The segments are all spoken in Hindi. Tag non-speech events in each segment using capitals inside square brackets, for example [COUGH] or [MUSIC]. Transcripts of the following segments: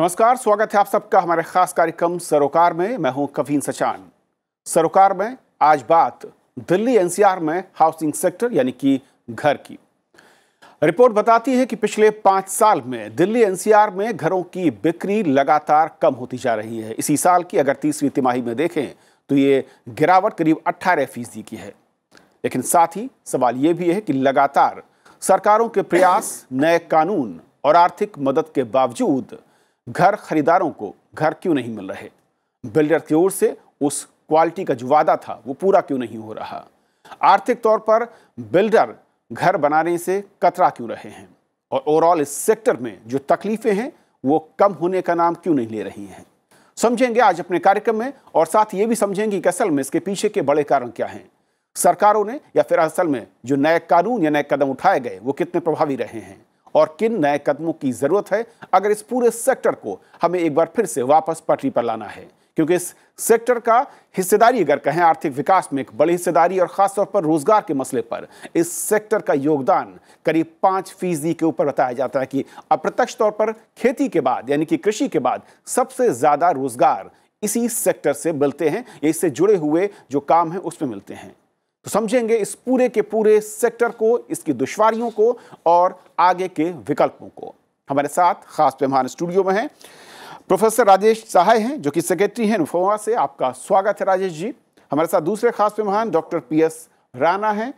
नमस्कार स्वागत है आप सबका हमारे खास कार्यक्रम सरोकार में मैं हूं कवीन सचान सरोकार में आज बात दिल्ली एनसीआर में हाउसिंग सेक्टर यानी कि घर की रिपोर्ट बताती है कि पिछले पांच साल में दिल्ली एनसीआर में घरों की बिक्री लगातार कम होती जा रही है इसी साल की अगर तीसरी तिमाही में देखें तो ये गिरावट करीब अट्ठारह फीसदी की है लेकिन साथ ही सवाल ये भी है कि लगातार सरकारों के प्रयास नए कानून और आर्थिक मदद के बावजूद घर खरीदारों को घर क्यों नहीं मिल रहे बिल्डर की ओर से उस क्वालिटी का जो वादा था वो पूरा क्यों नहीं हो रहा आर्थिक तौर पर बिल्डर घर बनाने से कतरा क्यों रहे हैं और ओवरऑल इस सेक्टर में जो तकलीफें हैं वो कम होने का नाम क्यों नहीं ले रही हैं समझेंगे आज अपने कार्यक्रम में और साथ ये भी समझेंगे कि असल में इसके पीछे के बड़े कारण क्या हैं सरकारों ने या फिर असल में जो नए कानून या नए कदम उठाए गए वो कितने प्रभावी रहे हैं और किन नए कदमों की जरूरत है अगर इस पूरे सेक्टर को हमें एक बार फिर से वापस पटरी पर लाना है क्योंकि इस सेक्टर का हिस्सेदारी अगर कहें आर्थिक विकास में एक बड़ी हिस्सेदारी और खासतौर पर रोजगार के मसले पर इस सेक्टर का योगदान करीब पांच फीसदी के ऊपर बताया जाता है कि अप्रत्यक्ष तौर पर खेती के बाद यानी कि कृषि के बाद सबसे ज़्यादा रोजगार इसी सेक्टर से मिलते हैं या इससे जुड़े हुए जो काम है उसमें मिलते हैं तो समझेंगे इस पूरे के पूरे सेक्टर को इसकी दुश्वारियों को और आगे के विकल्पों को हमारे साथ खास मेहमान स्टूडियो में हैं प्रोफेसर राजेश सहाय हैं जो कि सेक्रेटरी हैं नुफोवा से आपका स्वागत है राजेश जी हमारे साथ दूसरे खास मेहमान डॉक्टर पी एस राणा हैं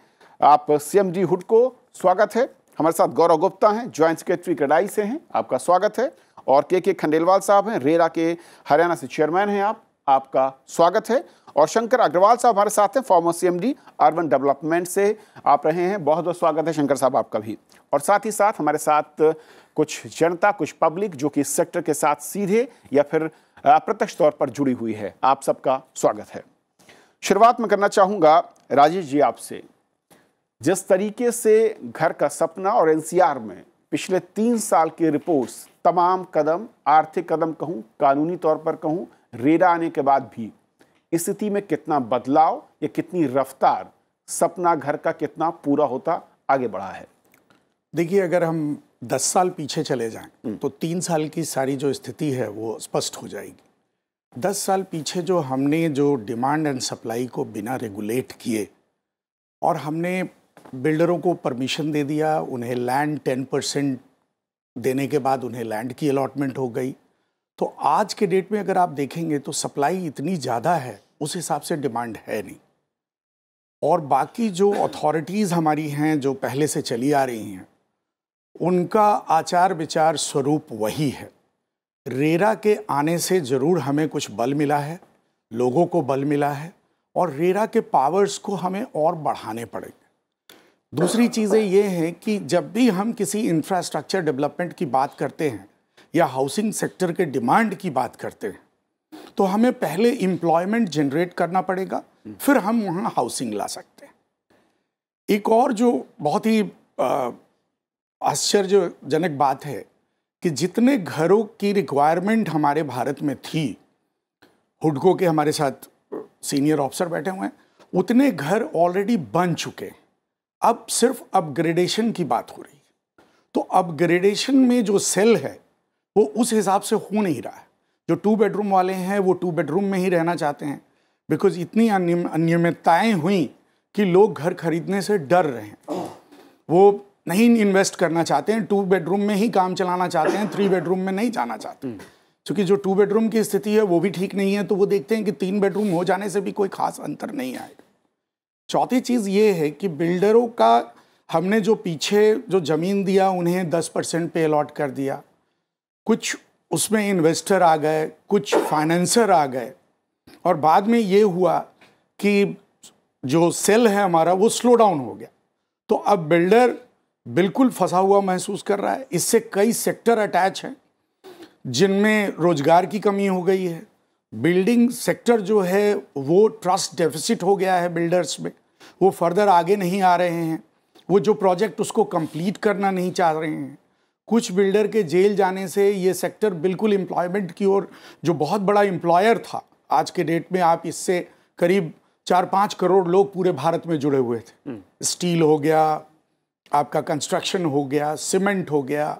आप सीएमडी हुड को स्वागत है हमारे साथ गौरव गुप्ता हैं ज्वाइंट सेक्रेटरी कडाई से हैं आपका स्वागत है और के के खंडेलवाल साहब हैं रेरा के हरियाणा से चेयरमैन हैं आप आपका स्वागत है और शंकर अग्रवाल साहब हमारे साथ हैं फॉर्मर सीएमडी अर्बन डेवलपमेंट से आप रहे हैं बहुत बहुत स्वागत है शंकर साहब आपका भी और साथ ही साथ हमारे साथ कुछ जनता कुछ पब्लिक जो कि इस सेक्टर के साथ सीधे या फिर प्रत्यक्ष तौर पर जुड़ी हुई है आप सबका स्वागत है शुरुआत में करना चाहूँगा राजेश जी आपसे जिस तरीके से घर का सपना और एनसीआर में पिछले तीन साल की रिपोर्ट्स तमाम कदम आर्थिक कदम कहूँ कानूनी तौर पर कहूँ रेरा आने के बाद भी स्थिति में कितना बदलाव या कितनी रफ्तार सपना घर का कितना पूरा होता आगे बढ़ा है देखिए अगर हम दस साल पीछे चले जाएं हम्म। तो तीन साल की सारी जो स्थिति है वो स्पष्ट हो जाएगी दस साल पीछे जो हमने जो डिमांड एंड सप्लाई को बिना रेगुलेट किए और हमने बिल्डरों को परमिशन दे दिया उन्हें लैंड टेन परसेंट देने के बाद उन्हें लैंड की अलॉटमेंट हो गई तो आज के डेट में अगर आप देखेंगे तो सप्लाई इतनी ज़्यादा है उस हिसाब से डिमांड है नहीं और बाकी जो अथॉरिटीज़ हमारी हैं जो पहले से चली आ रही हैं उनका आचार विचार स्वरूप वही है रेरा के आने से ज़रूर हमें कुछ बल मिला है लोगों को बल मिला है और रेरा के पावर्स को हमें और बढ़ाने पड़ेंगे दूसरी चीज़ें ये हैं कि जब भी हम किसी इंफ्रास्ट्रक्चर डेवलपमेंट की बात करते हैं या हाउसिंग सेक्टर के डिमांड की बात करते हैं तो हमें पहले इम्प्लॉयमेंट जनरेट करना पड़ेगा फिर हम वहाँ हाउसिंग ला सकते हैं एक और जो बहुत ही आश्चर्यजनक बात है कि जितने घरों की रिक्वायरमेंट हमारे भारत में थी हुडको के हमारे साथ सीनियर ऑफिसर बैठे हुए हैं उतने घर ऑलरेडी बन चुके हैं अब सिर्फ अपग्रेडेशन की बात हो रही है तो अपग्रेडेशन में जो सेल है वो उस हिसाब से हो नहीं रहा है जो टू बेडरूम वाले हैं वो टू बेडरूम में ही रहना चाहते हैं बिकॉज इतनी अनियमितताएँ हुई कि लोग घर खरीदने से डर रहे हैं वो नहीं इन्वेस्ट करना चाहते हैं टू बेडरूम में ही काम चलाना चाहते हैं थ्री बेडरूम में नहीं जाना चाहते क्योंकि जो टू बेडरूम की स्थिति है वो भी ठीक नहीं है तो वो देखते हैं कि तीन बेडरूम हो जाने से भी कोई खास अंतर नहीं आएगा चौथी चीज़ ये है कि बिल्डरों का हमने जो पीछे जो ज़मीन दिया उन्हें दस परसेंट पे अलॉट कर दिया कुछ उसमें इन्वेस्टर आ गए कुछ फाइनेंसर आ गए और बाद में ये हुआ कि जो सेल है हमारा वो स्लो डाउन हो गया तो अब बिल्डर बिल्कुल फंसा हुआ महसूस कर रहा है इससे कई सेक्टर अटैच हैं जिनमें रोजगार की कमी हो गई है बिल्डिंग सेक्टर जो है वो ट्रस्ट डेफिसिट हो गया है बिल्डर्स में वो फर्दर आगे नहीं आ रहे हैं वो जो प्रोजेक्ट उसको कंप्लीट करना नहीं चाह रहे हैं कुछ बिल्डर के जेल जाने से ये सेक्टर बिल्कुल एम्प्लॉयमेंट की ओर जो बहुत बड़ा एम्प्लॉयर था आज के डेट में आप इससे करीब चार पाँच करोड़ लोग पूरे भारत में जुड़े हुए थे हम्म। स्टील हो गया आपका कंस्ट्रक्शन हो गया सीमेंट हो गया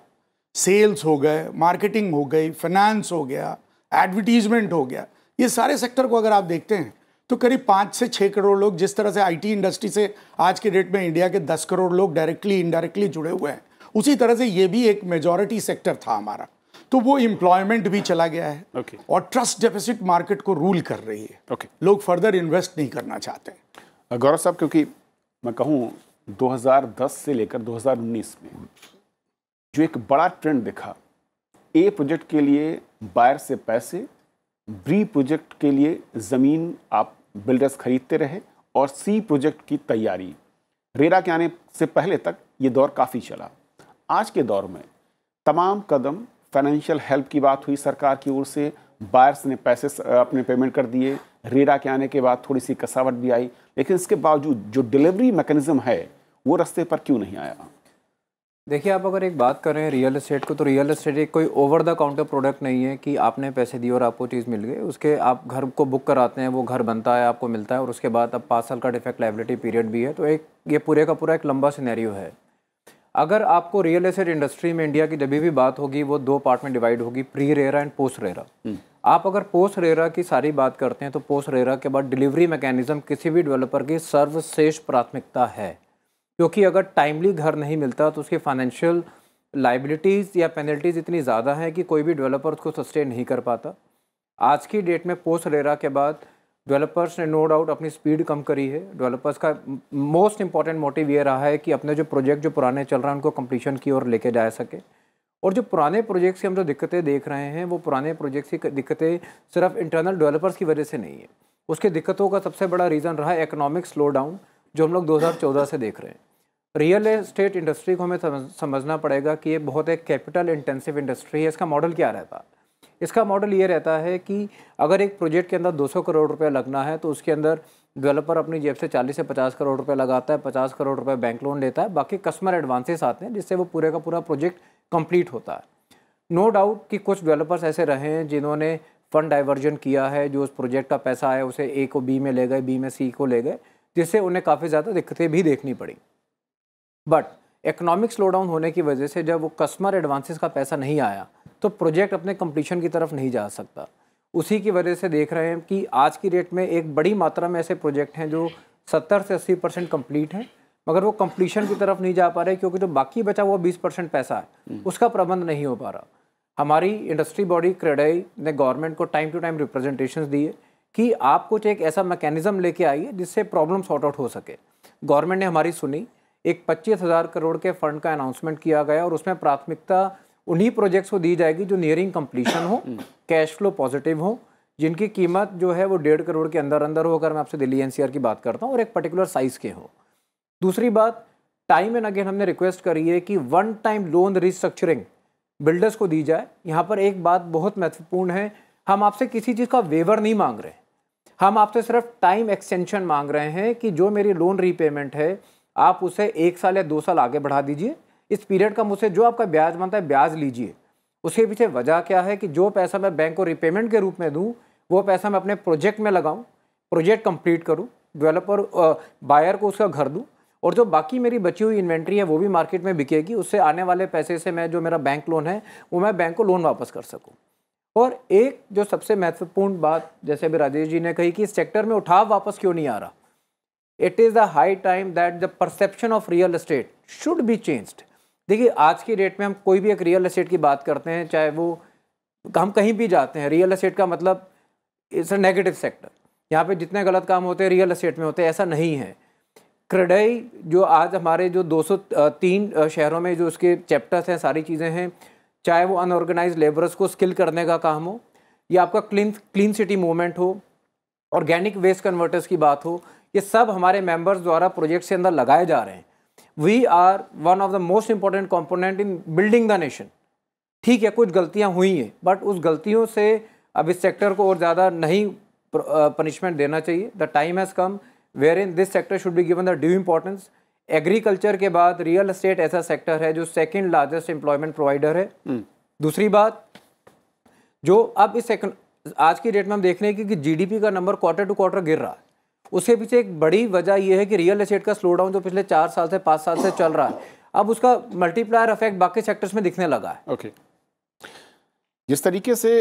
सेल्स हो गए मार्केटिंग हो गई फाइनेंस हो गया एडवर्टीजमेंट हो गया ये सारे सेक्टर को अगर आप देखते हैं तो करीब पाँच से छः करोड़ लोग जिस तरह से आईटी इंडस्ट्री से आज के डेट में इंडिया के दस करोड़ लोग डायरेक्टली इनडायरेक्टली जुड़े हुए हैं उसी तरह से ये भी एक मेजोरिटी सेक्टर था हमारा तो वो एम्प्लॉयमेंट भी चला गया है okay. और ट्रस्ट डेफिसिट मार्केट को रूल कर रही है okay. लोग फर्दर इन्वेस्ट नहीं करना चाहते हैं गौरव साहब क्योंकि मैं कहूँ 2010 से लेकर 2019 में जो एक बड़ा ट्रेंड दिखा ए प्रोजेक्ट के लिए बायर से पैसे बी प्रोजेक्ट के लिए ज़मीन आप बिल्डर्स खरीदते रहे और सी प्रोजेक्ट की तैयारी रेरा के आने से पहले तक ये दौर काफ़ी चला आज के दौर में तमाम कदम फाइनेंशियल हेल्प की बात हुई सरकार की ओर से बायर्स ने पैसे अपने पेमेंट कर दिए रेरा के आने के बाद थोड़ी सी कसावट भी आई लेकिन इसके बावजूद जो डिलीवरी मैकेनिज्म है वो रास्ते पर क्यों नहीं आया देखिए आप अगर एक बात करें रियल इस्टेट को तो रियल इस्टेट एक कोई ओवर द काउंटर प्रोडक्ट नहीं है कि आपने पैसे दिए और आपको चीज़ मिल गई उसके आप घर को बुक कराते हैं वो घर बनता है आपको मिलता है और उसके बाद अब पाँच साल का डिफेक्ट लाइबिलिटी पीरियड भी है तो एक ये पूरे का पूरा एक लंबा सिनेरियो है अगर आपको रियल एस्टेट इंडस्ट्री में इंडिया की जब भी बात होगी वो दो पार्ट में डिवाइड होगी pre RERA and post RERA आप अगर पोस्ट रेरा की सारी बात करते हैं तो पोस्ट रेरा के बाद डिलीवरी मैकेनिज्म किसी भी डेवलपर की सर्वश्रेष्ठ प्राथमिकता है क्योंकि अगर टाइमली घर नहीं मिलता तो उसकी फाइनेंशियल लाइबिलिटीज़ या पेनल्टीज़ इतनी ज़्यादा है कि कोई भी डेवलपर उसको सस्टेन नहीं कर पाता आज की डेट में पोस्ट रेरा के बाद डेवलपर्स ने नो डाउट अपनी स्पीड कम करी है डेवलपर्स का मोस्ट इंपॉर्टेंट मोटिव ये रहा है कि अपने जो प्रोजेक्ट जो पुराने चल रहे हैं उनको कंप्लीशन की ओर लेके जा सके और जो पुराने प्रोजेक्ट्स की हम जो दिक्कतें देख रहे हैं वो पुराने प्रोजेक्ट्स की दिक्कतें सिर्फ इंटरनल डेवलपर्स की वजह से नहीं है उसकी दिक्कतों का सबसे बड़ा रीज़न रहा है इकोनॉमिक स्लो डाउन जो हम लोग 2014 से देख रहे हैं रियल एस्टेट इंडस्ट्री को हमें समझना पड़ेगा कि ये बहुत एक कैपिटल इंटेंसिव इंडस्ट्री है इसका मॉडल क्या रहता है इसका मॉडल ये रहता है कि अगर एक प्रोजेक्ट के अंदर 200 करोड़ रुपया लगना है तो उसके अंदर डेवलपर अपनी जेब से 40 से 50 करोड़ रुपया लगाता है 50 करोड़ रुपया बैंक लोन लेता है बाकी कस्टमर एडवांसेस आते हैं जिससे वो पूरे का पूरा प्रोजेक्ट कंप्लीट होता है नो डाउट कि कुछ डेवलपर्स ऐसे रहे हैं जिन्होंने फ़ंड डाइवर्जन किया है जो उस प्रोजेक्ट का पैसा आया उसे ए को बी में ले गए बी में सी को ले गए जिससे उन्हें काफ़ी ज़्यादा दिक्कतें भी देखनी पड़ी बट इकोनॉमिक स्लो डाउन होने की वजह से जब वो कस्टमर एडवांसेस का पैसा नहीं आया तो प्रोजेक्ट अपने कंप्लीशन की तरफ नहीं जा सकता उसी की वजह से देख रहे हैं कि आज की डेट में एक बड़ी मात्रा में ऐसे प्रोजेक्ट हैं जो सत्तर से अस्सी परसेंट कम्प्लीट हैं मगर वो कंप्लीशन की तरफ नहीं जा पा रहे क्योंकि जो बाकी बचा हुआ बीस परसेंट पैसा है हम्म। उसका प्रबंध नहीं हो पा रहा हमारी इंडस्ट्री बॉडी क्रेडाई ने गवर्नमेंट को टाइम टू टाइम रिप्रेजेंटेशन दिए कि आप कुछ एक ऐसा मैकेनिज्म लेके आइए जिससे प्रॉब्लम सॉर्ट आउट हो सके गवर्नमेंट ने हमारी सुनी एक पच्चीस हज़ार करोड़ के फंड का अनाउंसमेंट किया गया और उसमें प्राथमिकता उन्हीं प्रोजेक्ट्स को दी जाएगी जो नियरिंग कंप्लीशन हो कैश फ्लो पॉजिटिव हो जिनकी कीमत जो है वो डेढ़ करोड़ के अंदर अंदर हो अगर मैं आपसे दिल्ली एनसीआर की बात करता हूँ और एक पर्टिकुलर साइज़ के हो दूसरी बात टाइम एंड अगेन हमने रिक्वेस्ट करी है कि one time loan restructuring builders को दी जाए यहाँ पर एक बात बहुत महत्वपूर्ण है हम आपसे किसी चीज़ का वेवर नहीं मांग रहे हम आपसे सिर्फ टाइम एक्सटेंशन मांग रहे हैं कि जो मेरी लोन रीपेमेंट है आप उसे एक साल या दो साल आगे बढ़ा दीजिए इस पीरियड का मुझसे जो आपका ब्याज बनता है ब्याज लीजिए उसके पीछे वजह क्या है कि जो पैसा मैं बैंक को रिपेमेंट के रूप में दूँ वो पैसा मैं अपने प्रोजेक्ट में लगाऊँ प्रोजेक्ट कम्प्लीट करूँ डेवलपर बायर को उसका घर दूँ और जो बाकी मेरी बची हुई इन्वेंट्री है वो भी मार्केट में बिकेगी उससे आने वाले पैसे से मैं जो मेरा बैंक लोन है वो मैं बैंक को लोन वापस कर सकूँ और एक जो सबसे महत्वपूर्ण बात जैसे अभी राजेश जी ने कही कि इस सेक्टर में उठाव वापस क्यों नहीं आ रहा it is the high time that the perception of real estate should be changed देखिए आज की डेट में हम कोई भी एक रियल इस्टेट की बात करते हैं चाहे वो हम कहीं भी जाते हैं रियल इस्टेट का मतलब इट्स अ नेगेटिव सेक्टर यहाँ पे जितने गलत काम होते हैं रियल इस्टेट में होते हैं ऐसा नहीं है क्रेडई जो आज हमारे जो 203 शहरों में जो उसके चैप्टर्स हैं सारी चीज़ें हैं चाहे वो अनऑर्गेनाइज लेबरर्स को स्किल करने का काम हो या आपका क्लीन क्लीन सिटी मूवमेंट हो ऑर्गेनिक वेस्ट कन्वर्टर्स की बात हो ये सब हमारे मेंबर्स द्वारा प्रोजेक्ट के अंदर लगाए जा रहे हैं we are one of the most important component in building the nation ठीक है कुछ गलतियां हुई हैं बट उस गलतियों से अब इस सेक्टर को और ज़्यादा नहीं पनिशमेंट देना चाहिए the time has come where in this sector should be given the due importance agriculture के बाद रियल इस्टेट ऐसा सेक्टर है जो सेकेंड लार्जेस्ट एम्प्लॉयमेंट प्रोवाइडर है हम्म। दूसरी बात जो अब इस आज की डेट में हम देख रहे हैं कि, कि जीडीपी का नंबर क्वार्टर टू क्वार्टर गिर रहा है उसके पीछे एक बड़ी वजह यह है कि रियल एस्टेट का स्लो डाउन जो पिछले चार साल से पाँच साल से चल रहा है अब उसका मल्टीप्लायर इफेक्ट बाकी सेक्टर्स में दिखने लगा है ओके जिस तरीके से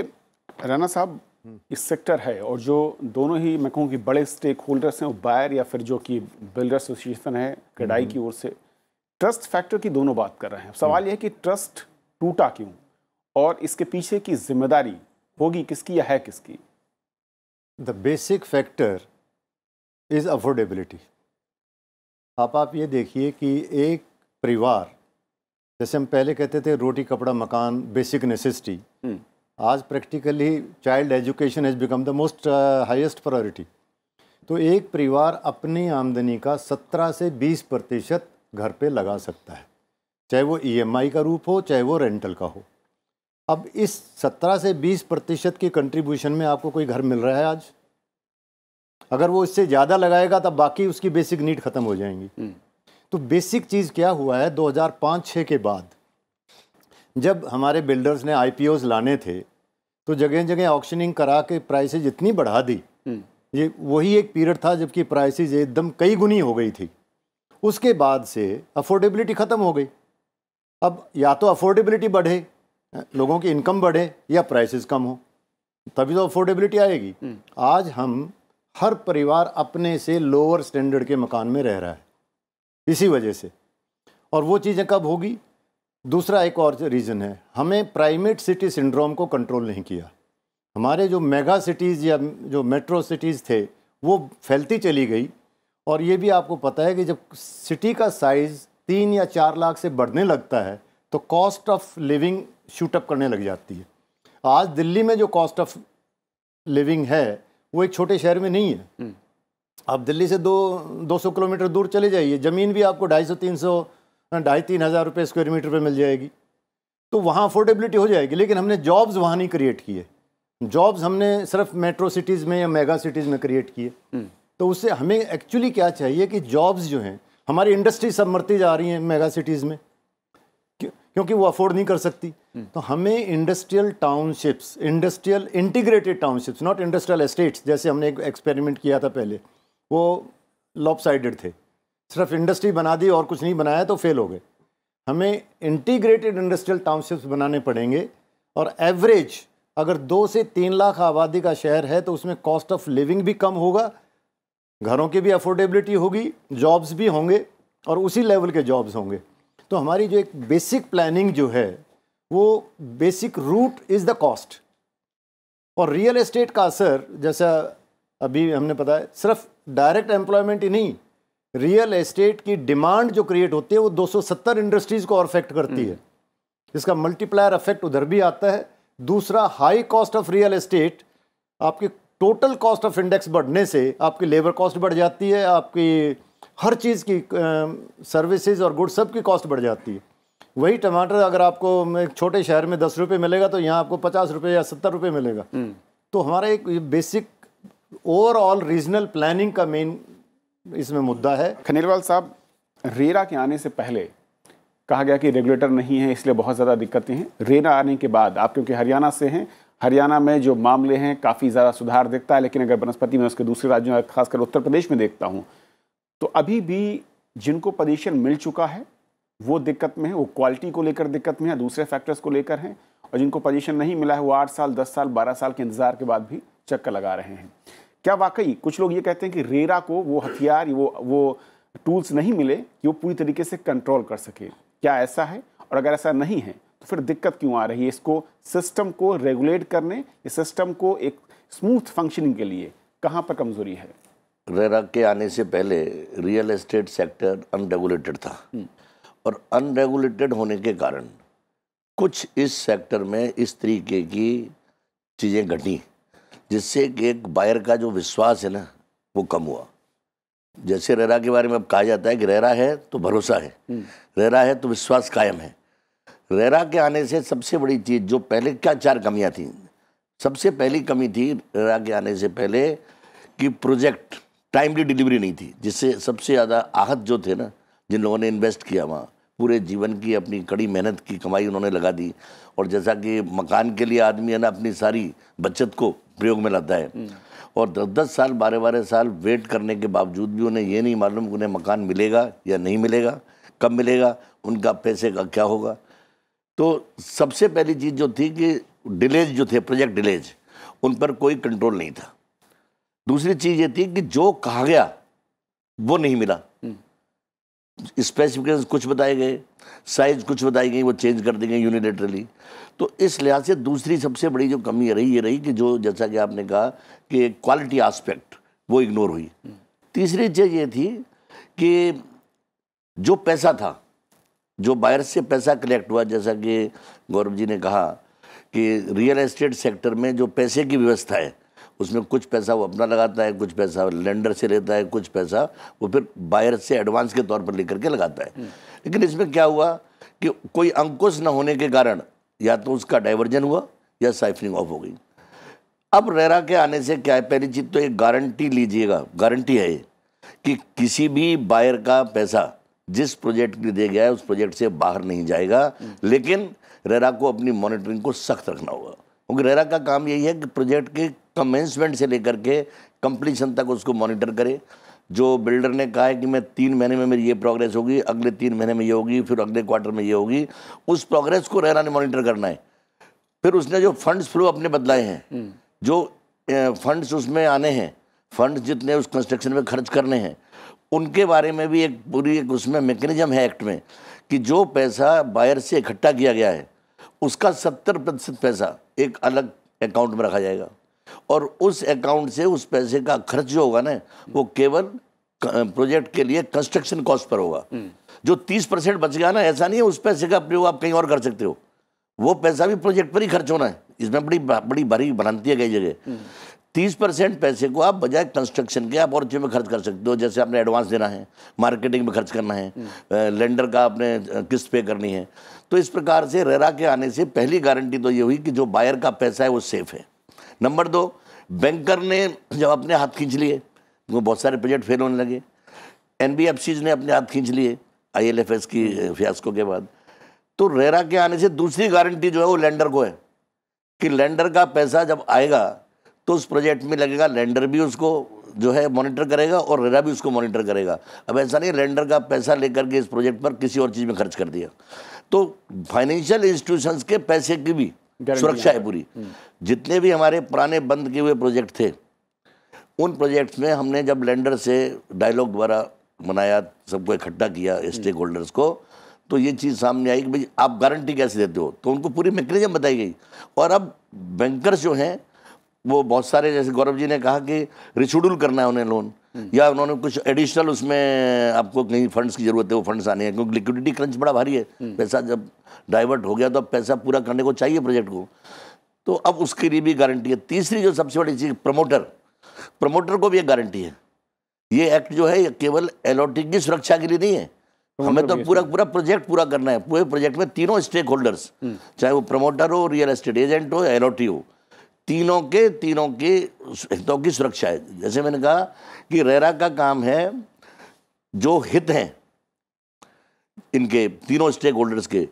राना साहब हम्म। इस सेक्टर है और जो दोनों ही मैं कहूँ कि बड़े स्टेक होल्डर्स हैं वो बायर या फिर जो कि बिल्डर एसोसिएशन है कडाई हम्म। की ओर से ट्रस्ट फैक्टर की दोनों बात कर रहे हैं सवाल हम्म। यह है कि ट्रस्ट टूटा क्यों और इसके पीछे की जिम्मेदारी होगी किसकी या है किसकी the basic factor is affordability आप आप ये देखिए कि एक परिवार जैसे हम पहले कहते थे रोटी कपड़ा मकान बेसिक नेसेसिटी हम्म। आज practically child education has become the most highest priority तो एक परिवार अपनी आमदनी का 17 से 20 प्रतिशत घर पे लगा सकता है चाहे वो ईएमआई e का रूप हो चाहे वो रेंटल का हो अब इस 17 से 20 प्रतिशत की कंट्रीब्यूशन में आपको कोई घर मिल रहा है आज अगर वो इससे ज़्यादा लगाएगा तब बाकी उसकी बेसिक नीड ख़त्म हो जाएंगी हम्म। तो बेसिक चीज़ क्या हुआ है 2005-6 के बाद जब हमारे बिल्डर्स ने आई लाने थे तो जगह जगह ऑक्शनिंग करा के प्राइसेज इतनी बढ़ा दी हम्म। ये वही एक पीरियड था जबकि प्राइसेज एकदम कई गुनी हो गई थी उसके बाद से अफोर्डेबिलिटी ख़त्म हो गई अब या तो अफोर्डेबिलिटी बढ़े लोगों की इनकम बढ़े या प्राइसेस कम हो तभी तो अफोर्डेबिलिटी आएगी हम्म। आज हम हर परिवार अपने से लोअर स्टैंडर्ड के मकान में रह रहा है इसी वजह से और वो चीज़ें कब होगी दूसरा एक और रीज़न है हमें प्राइमेट सिटी सिंड्रोम को कंट्रोल नहीं किया हमारे जो मेगा सिटीज़ या जो मेट्रो सिटीज़ थे वो फैलती चली गई और ये भी आपको पता है कि जब सिटी का साइज़ तीन या चार लाख से बढ़ने लगता है तो कॉस्ट ऑफ लिविंग शूटअप करने लग जाती है आज दिल्ली में जो कॉस्ट ऑफ लिविंग है वो एक छोटे शहर में नहीं है हम्म। आप दिल्ली से दो दो सौ किलोमीटर दूर चले जाइए ज़मीन भी आपको ढाई सौ तीन सौ ढाई तीन हज़ार रुपये स्क्वायर मीटर पर मिल जाएगी तो वहाँ अफोर्डेबिलिटी हो जाएगी लेकिन हमने जॉब्स वहाँ नहीं क्रिएट किए जॉब्स हमने सिर्फ मेट्रो सिटीज़ में या मेगा सिटीज़ में क्रिएट किए हम्म। तो उससे हमें एक्चुअली क्या चाहिए कि जॉब्स जो हैं हमारी इंडस्ट्री सब मरती जा रही हैं मेगा सिटीज़ में क्योंकि वो अफोर्ड नहीं कर सकती हम्म। तो हमें industrial townships industrial integrated townships not industrial estates जैसे हमने एक एक्सपेरिमेंट किया था पहले वो लॉप साइडेड थे सिर्फ इंडस्ट्री बना दी और कुछ नहीं बनाया तो फेल हो गए हमें इंटीग्रेटेड इंडस्ट्रियल टाउनशिप्स बनाने पड़ेंगे और एवरेज अगर दो से तीन लाख आबादी का शहर है तो उसमें कॉस्ट ऑफ लिविंग भी कम होगा घरों की भी अफोर्डेबिलिटी होगी जॉब्स भी होंगे और उसी लेवल के जॉब्स होंगे तो हमारी जो एक बेसिक प्लानिंग जो है वो basic root is the cost और रियल एस्टेट का असर जैसा अभी हमने पता है सिर्फ डायरेक्ट एम्प्लॉयमेंट ही नहीं रियल एस्टेट की डिमांड जो क्रिएट होती है वो 270 इंडस्ट्रीज़ को और अफेक्ट करती है हम्म। इसका मल्टीप्लायर अफेक्ट उधर भी आता है दूसरा high cost of real estate आपकी टोटल कॉस्ट ऑफ इंडेक्स बढ़ने से आपकी लेबर कॉस्ट बढ़ जाती है आपकी हर चीज़ की सर्विसेज और गुड्स सब की कॉस्ट बढ़ जाती है वही टमाटर अगर आपको छोटे शहर में दस रुपये मिलेगा तो यहाँ आपको पचास रुपये या सत्तर रुपये मिलेगा हम्म। तो हमारा एक बेसिक ओवरऑल रीजनल प्लानिंग का मेन इसमें मुद्दा है खनेरवाल साहब रेरा के आने से पहले कहा गया कि रेगुलेटर नहीं है इसलिए बहुत ज़्यादा दिक्कतें हैं रेरा आने के बाद आप क्योंकि हरियाणा से हैं हरियाणा में जो मामले हैं काफ़ी ज़्यादा सुधार दिखता है लेकिन अगर बनस्पति में उसके दूसरे राज्यों खासकर उत्तर प्रदेश में देखता हूँ तो अभी भी जिनको पोजीशन मिल चुका है वो दिक्कत में है वो क्वालिटी को लेकर दिक्कत में है दूसरे फैक्टर्स को लेकर हैं और जिनको पोजीशन नहीं मिला है वो आठ साल दस साल बारह साल के इंतज़ार के बाद भी चक्कर लगा रहे हैं क्या वाकई कुछ लोग ये कहते हैं कि रेरा को वो हथियार वो वो टूल्स नहीं मिले कि वो पूरी तरीके से कंट्रोल कर सके क्या ऐसा है और अगर ऐसा नहीं है तो फिर दिक्कत क्यों आ रही है इसको सिस्टम को रेगुलेट करने इस सिस्टम को एक स्मूथ फंक्शनिंग के लिए कहाँ पर कमज़ोरी है रेरा के आने से पहले रियल एस्टेट सेक्टर अनरेगुलेटेड था हम्म। और अनरेगुलेटेड होने के कारण कुछ इस सेक्टर में इस तरीके की चीज़ें घटी जिससे कि एक बायर का जो विश्वास है ना वो कम हुआ जैसे रेरा के बारे में अब कहा जाता है कि रेरा है तो भरोसा है हम्म। रेरा है तो विश्वास कायम है रेरा के आने से सबसे बड़ी चीज़ जो पहले क्या चार कमियां थी सबसे पहली कमी थी रेरा के आने से पहले कि प्रोजेक्ट टाइमली डिलीवरी नहीं थी जिससे सबसे ज़्यादा आहत जो थे ना जिन लोगों ने इन्वेस्ट किया वहाँ पूरे जीवन की अपनी कड़ी मेहनत की कमाई उन्होंने लगा दी और जैसा कि मकान के लिए आदमी है ना अपनी सारी बचत को प्रयोग में लाता है हम्म। और दस दस साल बारह बारह साल वेट करने के बावजूद भी उन्हें ये नहीं मालूम कि उन्हें मकान मिलेगा या नहीं मिलेगा कब मिलेगा उनका पैसे का क्या होगा तो सबसे पहली चीज़ जो थी कि डिलेज जो थे प्रोजेक्ट डिलेज उन पर कोई कंट्रोल नहीं था दूसरी चीज ये थी कि जो कहा गया वो नहीं मिला स्पेसिफिकेशन हम्म। कुछ बताए गए साइज कुछ बताई गई वो चेंज कर दी गई तो इस लिहाज से दूसरी सबसे बड़ी जो कमी रही ये रही कि जो जैसा कि आपने कहा कि क्वालिटी आस्पेक्ट वो इग्नोर हुई हम्म। तीसरी चीज़ ये थी कि जो पैसा था जो बायर से पैसा कलेक्ट हुआ जैसा कि गौरव जी ने कहा कि रियल एस्टेट सेक्टर में जो पैसे की व्यवस्था है उसमें कुछ पैसा वो अपना लगाता है कुछ पैसा लेंडर से लेता है कुछ पैसा वो फिर बायर से एडवांस के तौर पर लेकर के लगाता है लेकिन इसमें क्या हुआ कि कोई अंकुश न होने के कारण या तो उसका डाइवर्जन हुआ या साइफनिंग ऑफ हो गई अब रेरा के आने से क्या है पहली चीज तो एक गारंटी लीजिएगा गारंटी है कि किसी भी बायर का पैसा जिस प्रोजेक्ट के दिया गया है उस प्रोजेक्ट से बाहर नहीं जाएगा लेकिन रेरा को अपनी मॉनिटरिंग को सख्त रखना होगा क्योंकि रेरा का काम यही है कि प्रोजेक्ट के कमेंसमेंट से लेकर के कंप्लीशन तक उसको मॉनिटर करे जो बिल्डर ने कहा है कि मैं तीन महीने में मेरी ये प्रोग्रेस होगी अगले तीन महीने में ये होगी फिर अगले क्वार्टर में ये होगी उस प्रोग्रेस को रहना ने मॉनिटर करना है फिर उसने जो फंड्स फ्लो अपने बदलाए हैं हम्म। जो फंड्स उसमें आने हैं फंड्स जितने उस कंस्ट्रक्शन में खर्च करने हैं उनके बारे में भी एक पूरी एक उसमें मेकनिज़म है एक्ट में कि जो पैसा बायर से इकट्ठा किया गया है उसका सत्तर प्रतिशत पैसा एक अलग अकाउंट में रखा जाएगा और उस अकाउंट से उस पैसे का खर्च जो होगा ना वो केवल प्रोजेक्ट के लिए कंस्ट्रक्शन कॉस्ट पर होगा हम्म। जो तीस परसेंट बच गया ना ऐसा नहीं है उस पैसे का प्रयोग आप कहीं और कर सकते हो वो पैसा भी प्रोजेक्ट पर ही खर्च होना है इसमें बड़ी बड़ी भारी भ्रांति है कई जगह हम्म। तीस परसेंट पैसे को आप बजाय कंस्ट्रक्शन के आप और चीज में खर्च कर सकते हो जैसे आपने एडवांस देना है मार्केटिंग में खर्च करना है लेंडर हम्म। का आपने किस्त पे करनी है तो इस प्रकार से रेरा के आने से पहली गारंटी तो ये हुई कि जो बायर का पैसा है वो सेफ है नंबर दो बैंकर ने जब अपने हाथ खींच लिए वो तो बहुत सारे प्रोजेक्ट फेल होने लगे एन ने अपने हाथ खींच लिए आई की फियास्को के बाद तो रेरा के आने से दूसरी गारंटी जो है वो लैंडर को है कि लैंडर का पैसा जब आएगा तो उस प्रोजेक्ट में लगेगा लैंडर भी उसको जो है मॉनिटर करेगा और रेरा भी उसको मॉनिटर करेगा अब ऐसा नहीं लैंडर का पैसा लेकर के इस प्रोजेक्ट पर किसी और चीज़ में खर्च कर दिया तो फाइनेंशियल इंस्टीट्यूशंस के पैसे की भी सुरक्षा है पूरी हम्म। जितने भी हमारे पुराने बंद किए हुए प्रोजेक्ट थे उन प्रोजेक्ट्स में हमने जब लैंडर से डायलॉग द्वारा बनाया सबको इकट्ठा किया स्टेक हम्म। होल्डर्स को तो ये चीज़ सामने आई कि भाई आप गारंटी कैसे देते हो तो उनको पूरी मैकेनिज्म बताई गई और अब बैंकर्स जो हैं वो बहुत सारे जैसे गौरव जी ने कहा कि रिशेड्यूल करना है उन्हें लोन हम्म। या उन्होंने कुछ एडिशनल उसमें आपको कहीं फंड्स की जरूरत है वो फंड्स आने हैं क्योंकि लिक्विडिटी क्रंच बड़ा भारी है हम्म। पैसा जब डाइवर्ट हो गया तो अब पैसा पूरा करने को चाहिए प्रोजेक्ट को तो अब उसके लिए भी गारंटी है तीसरी जो सबसे बड़ी चीज़ प्रमोटर प्रमोटर को भी एक गारंटी है ये एक्ट जो है ये केवल एलोटिक की सुरक्षा के लिए नहीं है हमें तो पूरा पूरा प्रोजेक्ट पूरा करना है पूरे प्रोजेक्ट में तीनों स्टेक होल्डर्स हम्म। चाहे वो प्रमोटर हो रियल एस्टेट एजेंट हो एलोटी हो तीनों के तीनों के हितों की सुरक्षा है जैसे मैंने कहा कि रेरा का काम है जो हित हैं इनके तीनों स्टेक होल्डर्स के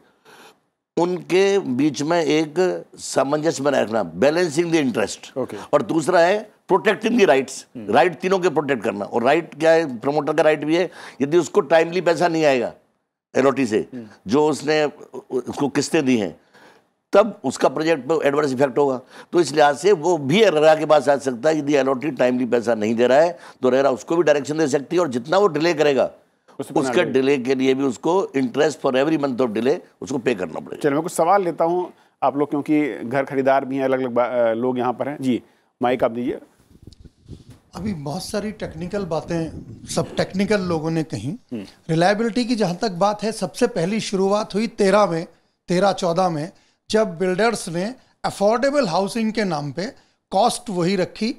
उनके बीच में एक सामंजस्य बनाए रखना बैलेंसिंग द इंटरेस्ट और दूसरा है प्रोटेक्टिंग द राइट्स राइट तीनों के प्रोटेक्ट करना और राइट क्या है प्रमोटर का राइट भी है यदि उसको टाइमली पैसा नहीं आएगा एलओटी से hmm. जो उसने उसको किस्तें दी हैं तब उसका प्रोजेक्ट पर एडवर्स इफेक्ट होगा तो इस लिहाज से वो भी रेरा के पास आ सकता है यदि अलॉटेड टाइमली पैसा नहीं दे रहा है तो रेरा उसको भी डायरेक्शन दे सकती है और जितना वो डिले करेगा उसके डिले के लिए भी उसको interest for every month of delay उसको पे करना पड़ेगा चलिए मैं कुछ सवाल लेता हूँ आप लोग क्योंकि घर खरीदार भी हैं अलग अलग लोग यहाँ पर हैं जी माइक आप दीजिए अभी बहुत सारी टेक्निकल बातें सब टेक्निकल लोगों ने कही रिलायबिलिटी हम्म। की जहाँ तक बात है सबसे पहली शुरुआत हुई तेरह में तेरह चौदह में जब बिल्डर्स ने अफोर्डेबल हाउसिंग के नाम पे कॉस्ट वही रखी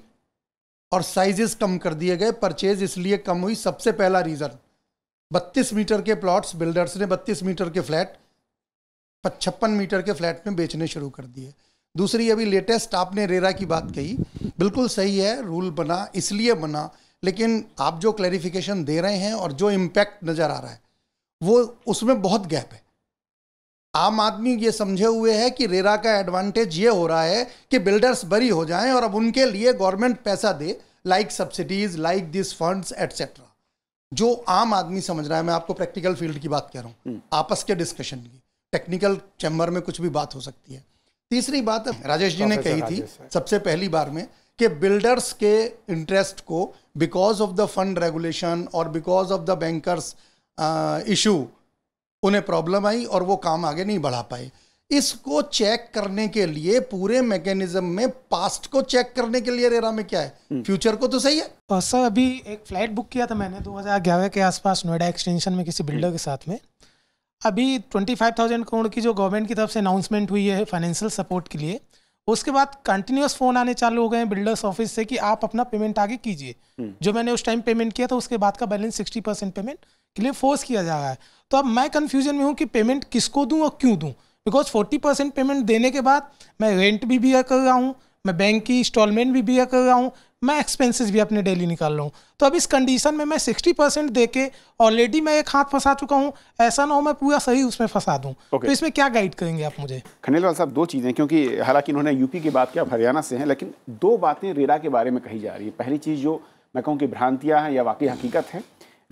और साइजेस कम कर दिए गए परचेज इसलिए कम हुई सबसे पहला रीज़न 32 मीटर के प्लॉट्स बिल्डर्स ने 32 मीटर के फ्लैट पचपन मीटर के फ्लैट में बेचने शुरू कर दिए दूसरी अभी लेटेस्ट आपने रेरा की बात कही बिल्कुल सही है रूल बना इसलिए बना लेकिन आप जो क्लैरिफिकेशन दे रहे हैं और जो इम्पैक्ट नज़र आ रहा है वो उसमें बहुत गैप है आम आदमी ये समझे हुए है कि रेरा का एडवांटेज ये हो रहा है कि बिल्डर्स बरी हो जाएं और अब उनके लिए गवर्नमेंट पैसा दे like subsidies like this funds etcetera जो आम आदमी समझ रहा है मैं आपको प्रैक्टिकल फील्ड की बात कह रहा हूँ हम्म। आपस के डिस्कशन की टेक्निकल चैम्बर में कुछ भी बात हो सकती है तीसरी बात राजेश जी ने कही थी हाँ। सबसे पहली बार में कि बिल्डर्स के इंटरेस्ट को because of the fund regulation और because of the bankers issue उन्हें प्रॉब्लम आई और वो काम आगे नहीं बढ़ा पाए इसको चेक करने के लिए पूरे मैकेनिज्म में पास्ट को चेक करने के लिए रेरा में क्या है फ्यूचर हम्म। को तो सही है सर हाँ, अभी एक फ्लाइट बुक किया था मैंने दो हजार के आसपास नोएडा एक्सटेंशन में किसी बिल्डर हम्म। के साथ में अभी ट्वेंटी फाइव थाउजेंड करोड़ की जो गवर्नमेंट की तरफ से अनाउंसमेंट हुई है फाइनेंशियल सपोर्ट के लिए उसके बाद कंटिन्यूस फ़ोन आने चालू हो गए बिल्डर्स ऑफिस से कि आप अपना पेमेंट आगे कीजिए हम्म। जो मैंने उस टाइम पेमेंट किया था उसके बाद का बैलेंस सिक्सटी परसेंट पेमेंट के लिए फोर्स किया जा रहा है तो अब मैं कन्फ्यूजन में हूँ कि पेमेंट किसको दूँ और क्यों दूँ बिकॉज फोर्टी परसेंट पेमेंट देने के बाद मैं रेंट भी बियर कर रहा हूँ मैं बैंक की इंस्टॉलमेंट भी बियर कर रहा हूँ मैं एक्सपेंसेस भी अपने डेली निकाल रहा हूँ तो अब इस कंडीशन में मैं सिक्सटी परसेंट दे के ऑलरेडी मैं एक हाथ फंसा चुका हूँ ऐसा ना हो मैं पूरा सही उसमें फंसा दूँ okay. तो इसमें क्या गाइड करेंगे आप मुझे खंडेलवाल साहब दो चीज़ें क्योंकि हालांकि इन्होंने यूपी की बात किया हरियाणा से हैं लेकिन दो बातें रेरा के बारे में कही जा रही है पहली चीज़ जो मैं कहूँ कि भ्रांतियाँ हैं या वाकई हकीकत है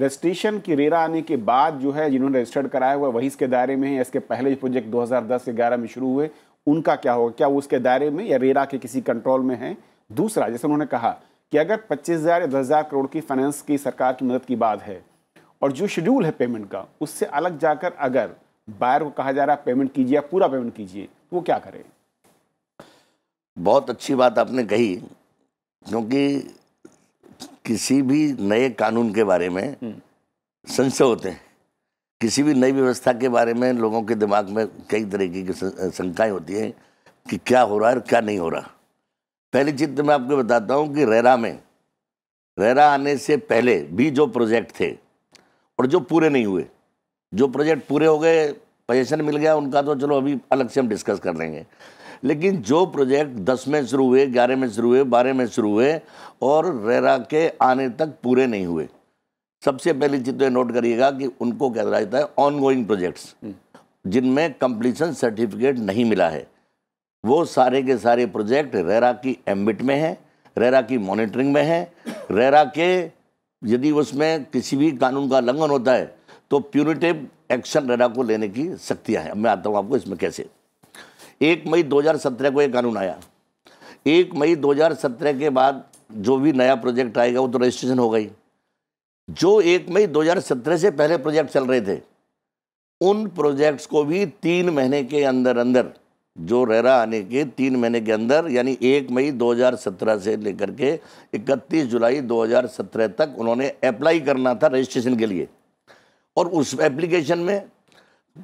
रजिस्ट्रेशन की रेरा आने के बाद जो है जिन्होंने रजिस्टर्ड कराया हुआ वही इसके दायरे में है इसके पहले प्रोजेक्ट 2010-11 में शुरू हुए उनका क्या होगा क्या वो उसके दायरे में या रेरा के किसी कंट्रोल में है दूसरा जैसे उन्होंने कहा कि अगर पच्चीस हज़ार या दस हज़ार करोड़ की फाइनेंस की सरकार की मदद की बात है और जो शेड्यूल है पेमेंट का उससे अलग जाकर अगर बायर को कहा जा रहा है पेमेंट कीजिए या पूरा पेमेंट कीजिए तो वो क्या करें बहुत अच्छी बात आपने कही क्योंकि किसी भी नए कानून के बारे में हम्म। संशय होते हैं किसी भी नई व्यवस्था के बारे में लोगों के दिमाग में कई तरीके की शंकाएं होती हैं कि क्या हो रहा है और क्या नहीं हो रहा पहली चीज़ तो मैं आपको बताता हूँ कि रेरा में रेरा आने से पहले भी जो प्रोजेक्ट थे और जो पूरे नहीं हुए जो प्रोजेक्ट पूरे हो गए पजेशन मिल गया उनका तो चलो अभी अलग से हम डिस्कस कर लेंगे लेकिन जो प्रोजेक्ट दस में शुरू हुए ग्यारह में शुरू हुए बारह में शुरू हुए और रेरा के आने तक पूरे नहीं हुए सबसे पहली चीज तो ये नोट करिएगा कि उनको क्या कहा जाता है ऑन गोइंग प्रोजेक्ट्स जिनमें कंप्लीशन सर्टिफिकेट नहीं मिला है वो सारे के सारे प्रोजेक्ट रेरा की एम्बिट में हैं रेरा की मॉनिटरिंग में हैं रेरा के यदि उसमें किसी भी कानून का उल्लंघन होता है तो प्यूनिटिव एक्शन रेरा को लेने की शक्तियाँ हैं मैं आता हूँ आपको इसमें कैसे एक मई 2017 को ये कानून आया एक मई 2017 के बाद जो भी नया प्रोजेक्ट आएगा वो तो रजिस्ट्रेशन हो गई जो एक मई 2017 से पहले प्रोजेक्ट चल रहे थे उन प्रोजेक्ट्स को भी तीन महीने के अंदर अंदर जो रेरा आने के तीन महीने के अंदर यानी एक मई 2017 से लेकर के 31 जुलाई 2017 तक उन्होंने अप्लाई करना था रजिस्ट्रेशन के लिए और उस एप्लीकेशन में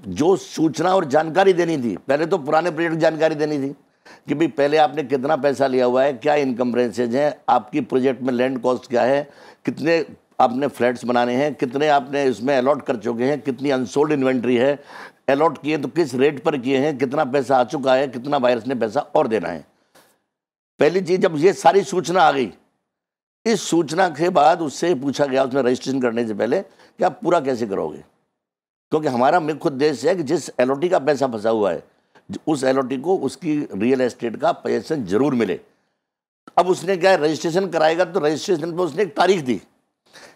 जो सूचना और जानकारी देनी थी पहले तो पुराने प्रोजेक्ट जानकारी देनी थी कि भाई पहले आपने कितना पैसा लिया हुआ है क्या इनकम रेंसेज हैं आपकी प्रोजेक्ट में लैंड कॉस्ट क्या है कितने आपने फ्लैट्स बनाने हैं कितने आपने इसमें अलॉट कर चुके हैं कितनी अनसोल्ड इन्वेंट्री है अलॉट किए तो किस रेट पर किए हैं कितना पैसा आ चुका है कितना वायरस ने पैसा और देना है पहली चीज़ जब ये सारी सूचना आ गई इस सूचना के बाद उससे पूछा गया उसमें रजिस्ट्रेशन करने से पहले कि आप पूरा कैसे करोगे क्योंकि हमारा खुद देश है कि जिस एल का पैसा फंसा हुआ है उस एल को उसकी रियल एस्टेट का पैसा जरूर मिले अब उसने क्या रजिस्ट्रेशन कराएगा तो रजिस्ट्रेशन पर उसने एक तारीख दी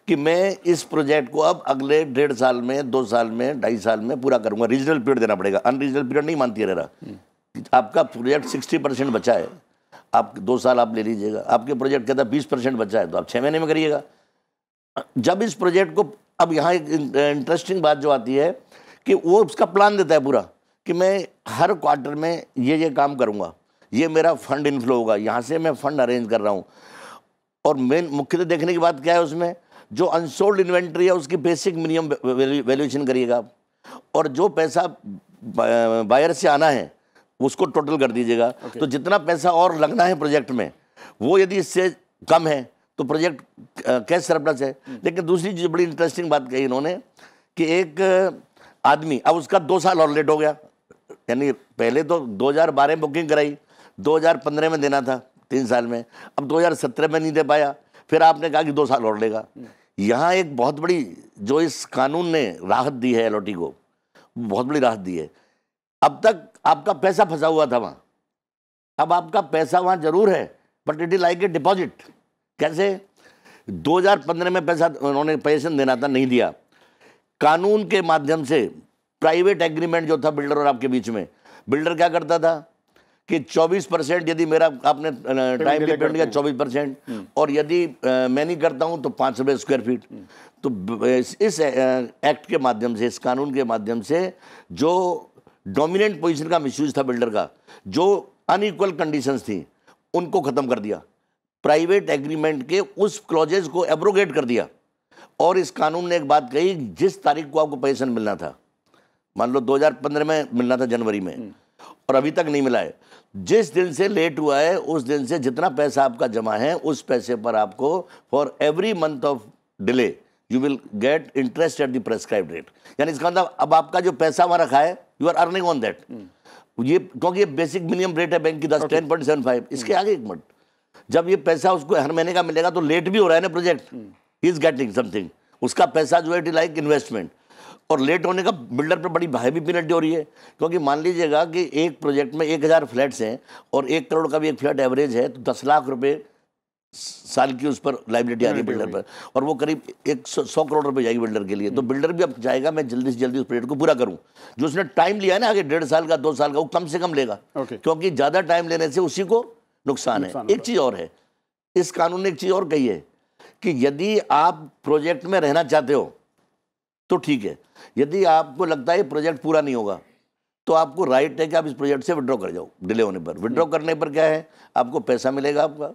कि मैं इस प्रोजेक्ट को अब अगले डेढ़ साल में दो साल में ढाई साल में पूरा करूंगा रीजनल पीरियड देना पड़ेगा अनरीजनल पीरियड नहीं मानती रह रहा हम्म। आपका प्रोजेक्ट सिक्सटी परसेंट बचा है आप दो साल आप ले लीजिएगा आपके प्रोजेक्ट कहता है बीस परसेंट बचा है तो आप छः महीने में करिएगा जब इस प्रोजेक्ट को अब यहाँ एक इंटरेस्टिंग बात जो आती है कि वो उसका प्लान देता है पूरा कि मैं हर क्वार्टर में ये ये काम करूँगा ये मेरा फंड इनफ्लो होगा यहाँ से मैं फंड अरेंज कर रहा हूँ और मेन मुख्यतः देखने की बात क्या है उसमें जो अनसोल्ड इन्वेंट्री है उसकी बेसिक मिनिमम वैल्यूएशन करिएगा आप और जो पैसा बायर से आना है उसको टोटल कर दीजिएगा okay. तो जितना पैसा और लगना है प्रोजेक्ट में वो यदि इससे कम है तो प्रोजेक्ट कैश सरप्लस है लेकिन दूसरी चीज बड़ी इंटरेस्टिंग बात कही इन्होंने कि एक आदमी अब उसका दो साल और लेट हो गया यानी पहले तो 2012 में बुकिंग कराई 2015 में देना था तीन साल में अब 2017 में नहीं दे पाया फिर आपने कहा कि दो साल और लेगा यहाँ एक बहुत बड़ी जो इस कानून ने राहत दी है एल को बहुत बड़ी राहत दी है अब तक आपका पैसा फंसा हुआ था वहाँ अब आपका पैसा वहाँ जरूर है but it is like a deposit कैसे 2015 में पैसा उन्होंने पेंशन देना था नहीं दिया कानून के माध्यम से प्राइवेट एग्रीमेंट जो था बिल्डर और आपके बीच में बिल्डर क्या करता था कि 24 परसेंट यदि मेरा आपने टाइम पेमेंट किया 24 परसेंट हम्म। और यदि मैं नहीं करता हूं तो पाँच रुपये स्क्वायर फीट तो इस एक्ट के माध्यम से इस कानून के माध्यम से जो डोमिनेंट पोजिशन का मिसयूज था बिल्डर का जो अनइक्वल कंडीशंस थी उनको ख़त्म कर दिया प्राइवेट एग्रीमेंट के उस क्लॉजेज को एब्रोगेट कर दिया और इस कानून ने एक बात कही जिस तारीख को आपको पेंशन मिलना था मान लो 2015 में मिलना था जनवरी में और अभी तक नहीं मिला है जिस दिन से लेट हुआ है उस दिन से जितना पैसा आपका जमा है उस पैसे पर आपको for every month of delay you will get interest at the prescribe rate यानी इसका मतलब अब आपका जो पैसा वहाँ रखा है you are earning on that ये क्योंकि ये बेसिक मिनिमम रेट है बैंक की दस टेन पॉइंट सेवन फाइव इसके hmm. आगे एक मिनट जब ये पैसा उसको हर महीने का मिलेगा तो लेट भी हो रहा है ना प्रोजेक्ट ही इज गेटिंग समथिंग उसका पैसा जो है इट लाइक इन्वेस्टमेंट और लेट होने का बिल्डर पर बड़ी भाई भी पेनल्टी हो रही है क्योंकि मान लीजिएगा कि एक प्रोजेक्ट में एक हज़ार फ्लैट्स हैं और एक करोड़ का भी एक फ्लैट एवरेज है तो दस लाख रुपये साल की उस पर लाइबिलिटी आ रही है बिल्डर पर और वो करीब एक सौ, सौ करोड़ रुपए जाएगी बिल्डर के लिए तो बिल्डर हम्म। भी अब जाएगा मैं जल्दी से जल्दी उस प्रोजेक्ट को पूरा करूँ जो उसने टाइम लिया है ना आगे डेढ़ साल का दो साल का वो कम से कम लेगा क्योंकि ज़्यादा टाइम लेने से उसी को नुकसान है एक चीज़ और है इस कानून ने एक चीज़ और कही है कि यदि आप प्रोजेक्ट में रहना चाहते हो तो ठीक है यदि आपको लगता है प्रोजेक्ट पूरा नहीं होगा तो आपको राइट है कि आप इस प्रोजेक्ट से विड्रॉ कर जाओ डिले होने पर विड्रॉ हम्म। करने पर क्या है आपको पैसा मिलेगा आपका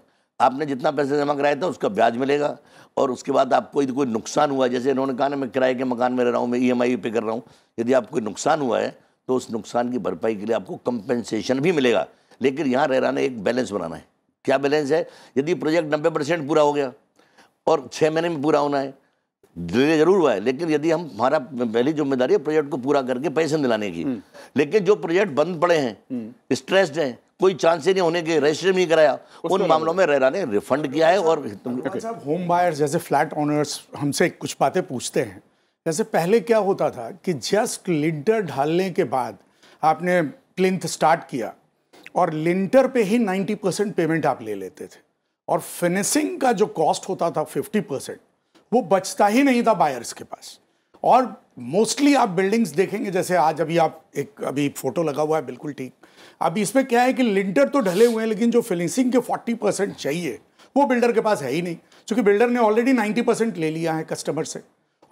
आपने जितना पैसा जमा कराया था उसका ब्याज मिलेगा और उसके बाद आपको यदि कोई नुकसान हुआ जैसे इन्होंने कहा ना मैं किराए के मकान में रह रहा हूँ मैं ई e पे कर रहा हूँ यदि आपको नुकसान हुआ है तो उस नुकसान की भरपाई के लिए आपको कंपेंसेशन भी मिलेगा लेकिन यहाँ रहराने एक बैलेंस बनाना है क्या बैलेंस है यदि प्रोजेक्ट नब्बे परसेंट पूरा हो गया और छः महीने में पूरा होना है डिले जरूर हुआ है लेकिन यदि हम हमारा पहली जिम्मेदारी है प्रोजेक्ट को पूरा करके पैसे दिलाने की हम्म। लेकिन जो प्रोजेक्ट बंद पड़े हैं स्ट्रेस्ड हम्म। हैं कोई चांस ही नहीं होने के रजिस्टर नहीं कराया उन मामलों में रेरा ने रिफंड किया है और होम अच्छा, अच्छा, बायर्स जैसे फ्लैट ऑनर्स हमसे कुछ बातें पूछते हैं जैसे पहले क्या होता था कि जस्ट लिडर ढालने के बाद आपने क्लिंथ स्टार्ट किया और लिंटर पे ही 90 परसेंट पेमेंट आप ले लेते थे और फिनिशिंग का जो कॉस्ट होता था 50 परसेंट वो बचता ही नहीं था बायर्स के पास और मोस्टली आप बिल्डिंग्स देखेंगे जैसे आज अभी आप एक अभी फोटो लगा हुआ है बिल्कुल ठीक अभी इसमें क्या है कि लिंटर तो ढले हुए हैं लेकिन जो फिनिशिंग के 40 परसेंट चाहिए वो बिल्डर के पास है ही नहीं क्योंकि बिल्डर ने ऑलरेडी 90 परसेंट ले लिया है कस्टमर से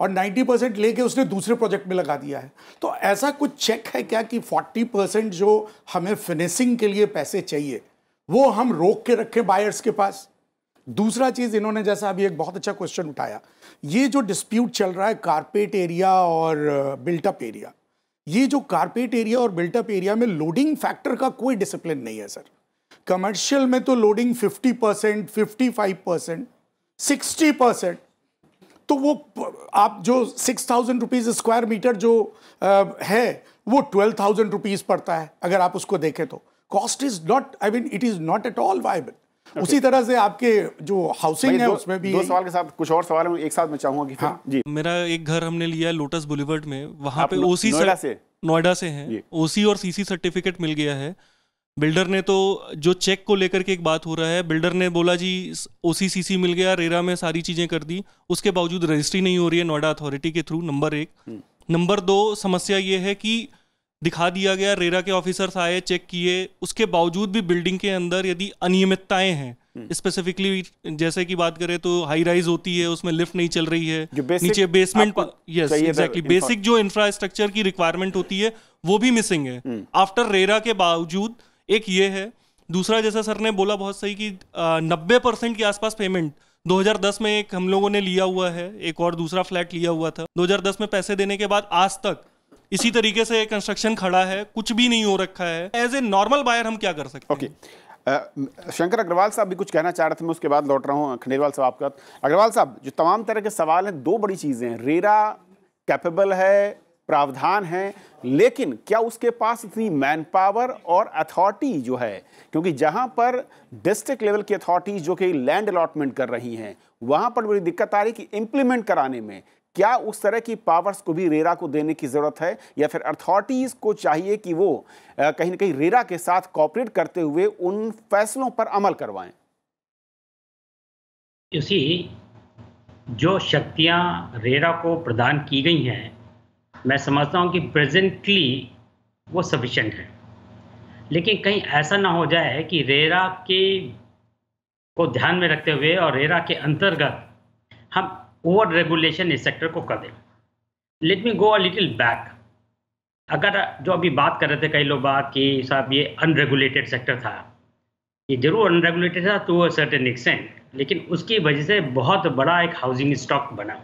और 90 परसेंट लेके उसने दूसरे प्रोजेक्ट में लगा दिया है तो ऐसा कुछ चेक है क्या कि 40 परसेंट जो हमें फिनिशिंग के लिए पैसे चाहिए वो हम रोक के रखें बायर्स के पास दूसरा चीज़ इन्होंने जैसा अभी एक बहुत अच्छा क्वेश्चन उठाया ये जो डिस्प्यूट चल रहा है कारपेट एरिया और बिल्टअप एरिया ये जो कारपेट एरिया और बिल्टअप एरिया में लोडिंग फैक्टर का कोई डिसिप्लिन नहीं है सर कमर्शियल में तो loading 50 percent fifty percent sixty percent तो वो आप जो six thousand rupees square metre जो आ, uh, है वो ट्वेल्व थाउजेंड रुपीज़ पड़ता है अगर आप उसको देखें तो cost is not I mean it is not at all viable Okay. उसी तरह से आपके जो हाउसिंग है उसमें भी दो सवाल के साथ कुछ और सवाल एक साथ मैं चाहूंगा कि हाँ जी मेरा एक घर हमने लिया लोटस बुलिवर्ड में वहां पे ओसी नोएडा से नोएडा से है ओसी और सीसी सर्टिफिकेट मिल गया है बिल्डर ने तो जो चेक को लेकर के एक बात हो रहा है बिल्डर ने बोला जी ओ मिल गया रेरा में सारी चीज़ें कर दी उसके बावजूद रजिस्ट्री नहीं हो रही है नोएडा अथॉरिटी के थ्रू नंबर एक हम्म। नंबर दो समस्या ये है कि दिखा दिया गया रेरा के ऑफिसर्स आए चेक किए उसके बावजूद भी बिल्डिंग के अंदर यदि अनियमितताएं हैं स्पेसिफिकली हम्म। जैसे की बात करें तो हाई राइज होती है उसमें लिफ्ट नहीं चल रही है नीचे बेसमेंट यस एग्जैक्टली बेसिक जो इंफ्रास्ट्रक्चर की रिक्वायरमेंट होती है वो भी मिसिंग है आफ्टर हम्म। रेरा के बावजूद एक ये है दूसरा जैसा सर ने बोला बहुत सही कि नब्बे परसेंट के आसपास पेमेंट 2010 में एक हम लोगों ने लिया हुआ है एक और दूसरा फ्लैट लिया हुआ था 2010 में पैसे देने के बाद आज तक इसी तरीके से कंस्ट्रक्शन खड़ा है कुछ भी नहीं हो रखा है एज ए नॉर्मल बायर हम क्या कर सकते okay. हैं शंकर अग्रवाल साहब भी कुछ कहना चाह रहे थे मैं उसके बाद लौट रहा हूँ खंडेरवाल साहब आपका अग्रवाल साहब जो तमाम तरह के सवाल हैं दो बड़ी चीज़ें हैं रेरा कैपेबल है प्रावधान हैं लेकिन क्या उसके पास इतनी मैन पावर और अथॉरिटी जो है क्योंकि जहां पर डिस्ट्रिक्ट लेवल की अथॉरिटीज़ जो कि लैंड अलॉटमेंट कर रही हैं वहां पर बड़ी दिक्कत आ रही कि इंप्लीमेंट कराने में क्या उस तरह की पावर्स को भी रेरा को देने की ज़रूरत है या फिर अथॉरिटीज़ को चाहिए कि वो कहीं ना कहीं रेरा के साथ कॉपरेट करते हुए उन फैसलों पर अमल करवाएं इसी जो शक्तियां रेरा को प्रदान की गई हैं मैं समझता हूँ कि प्रेजेंटली वो सफिशेंट है लेकिन कहीं ऐसा ना हो जाए कि रेरा के को ध्यान में रखते हुए और रेरा के अंतर्गत हम ओवर रेगुलेशन इस सेक्टर को कर दें let me go a little back अगर जो अभी बात कर रहे थे कई लोग बात कि साहब ये अनरेगुलेटेड सेक्टर था ये जरूर अनरेगुलेटेड था टू अ सर्टेन एक्सटेंट लेकिन उसकी वजह से बहुत बड़ा एक हाउसिंग स्टॉक बना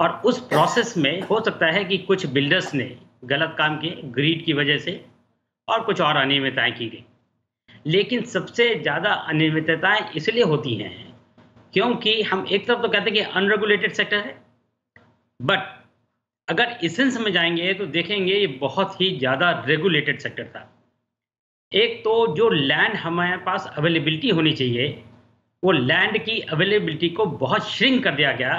और उस प्रोसेस में हो सकता है कि कुछ बिल्डर्स ने गलत काम किए ग्रीड की वजह से और कुछ और अनियमितताएँ की गई लेकिन सबसे ज़्यादा अनियमितताएँ इसलिए होती हैं क्योंकि हम एक तरफ तो कहते हैं कि अनरेगुलेटेड सेक्टर है बट अगर इसेंस में जाएंगे तो देखेंगे ये बहुत ही ज़्यादा रेगुलेटेड सेक्टर था एक तो जो लैंड हमारे पास अवेलेबिलिटी होनी चाहिए वो लैंड की अवेलेबिलिटी को बहुत श्रिंक कर दिया गया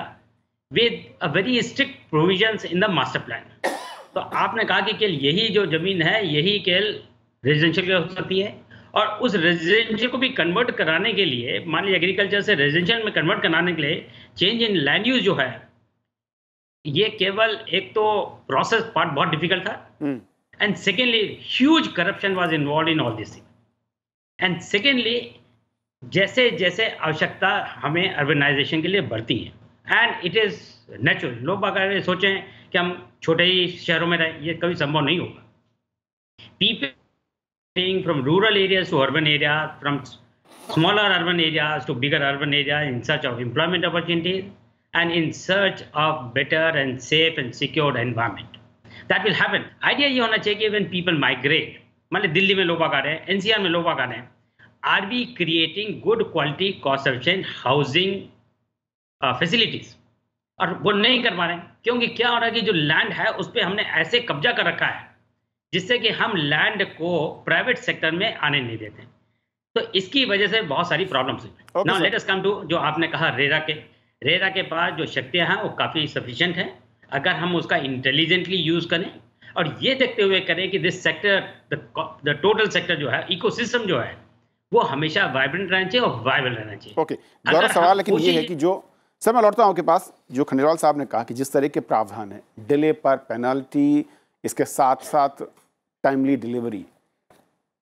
with very strict provision in the master plan तो आपने कहा कि केवल यही जो जमीन है यही केवल रेजिडेंशियल हो सकती है और उस रेजिडेंशियल को भी कन्वर्ट कराने के लिए मान लीजिए एग्रीकल्चर से रेजिडेंशियल में कन्वर्ट कराने के लिए चेंज इन लैंड यूज जो है ये केवल एक तो प्रोसेस पार्ट बहुत डिफिकल्ट था and secondly huge corruption was involve in all this and secondly जैसे जैसे आवश्यकता हमें अर्बनाइजेशन के लिए बढ़ती है एंड इट इज नेचुरल लोग अगर सोचें कि हम छोटे ही शहरों में रहें ये कभी संभव नहीं होगा people from rural areas to urban area from smaller urban areas to bigger urban area in search of employment opportunities and in search of better and safe and secured environment that will happen idea ये होना चाहिए कि वेन पीपल माइग्रेट मान ली दिल्ली में लोग आ रहे हैं एन में लोग आ रहे हैं are be creating good quality conservation housing facilities uh, और वो नहीं कर पा रहे क्योंकि क्या हो रहा है कि जो लैंड है उस पर हमने ऐसे कब्जा कर रखा है जिससे कि हम लैंड को प्राइवेट सेक्टर में आने नहीं देते तो इसकी वजह से बहुत सारी problems now let us come to जो आपने कहा रेरा के रेरा के पास जो शक्तियां हैं वो काफ़ी सफिशियंट है अगर हम उसका इंटेलिजेंटली यूज़ करें और ये देखते हुए करें कि this sector the total sector जो है इकोसिस्टम जो है वो हमेशा वाइब्रेंट रहना चाहिए और वाइबल रहना चाहिए ओके okay. सवाल लेकिन ये है कि जो सर मैं लौटता हूँ आपके पास जो खंडेवाल साहब ने कहा कि जिस तरह के प्रावधान है डिले पर पेनल्टी इसके साथ साथ टाइमली डिलीवरी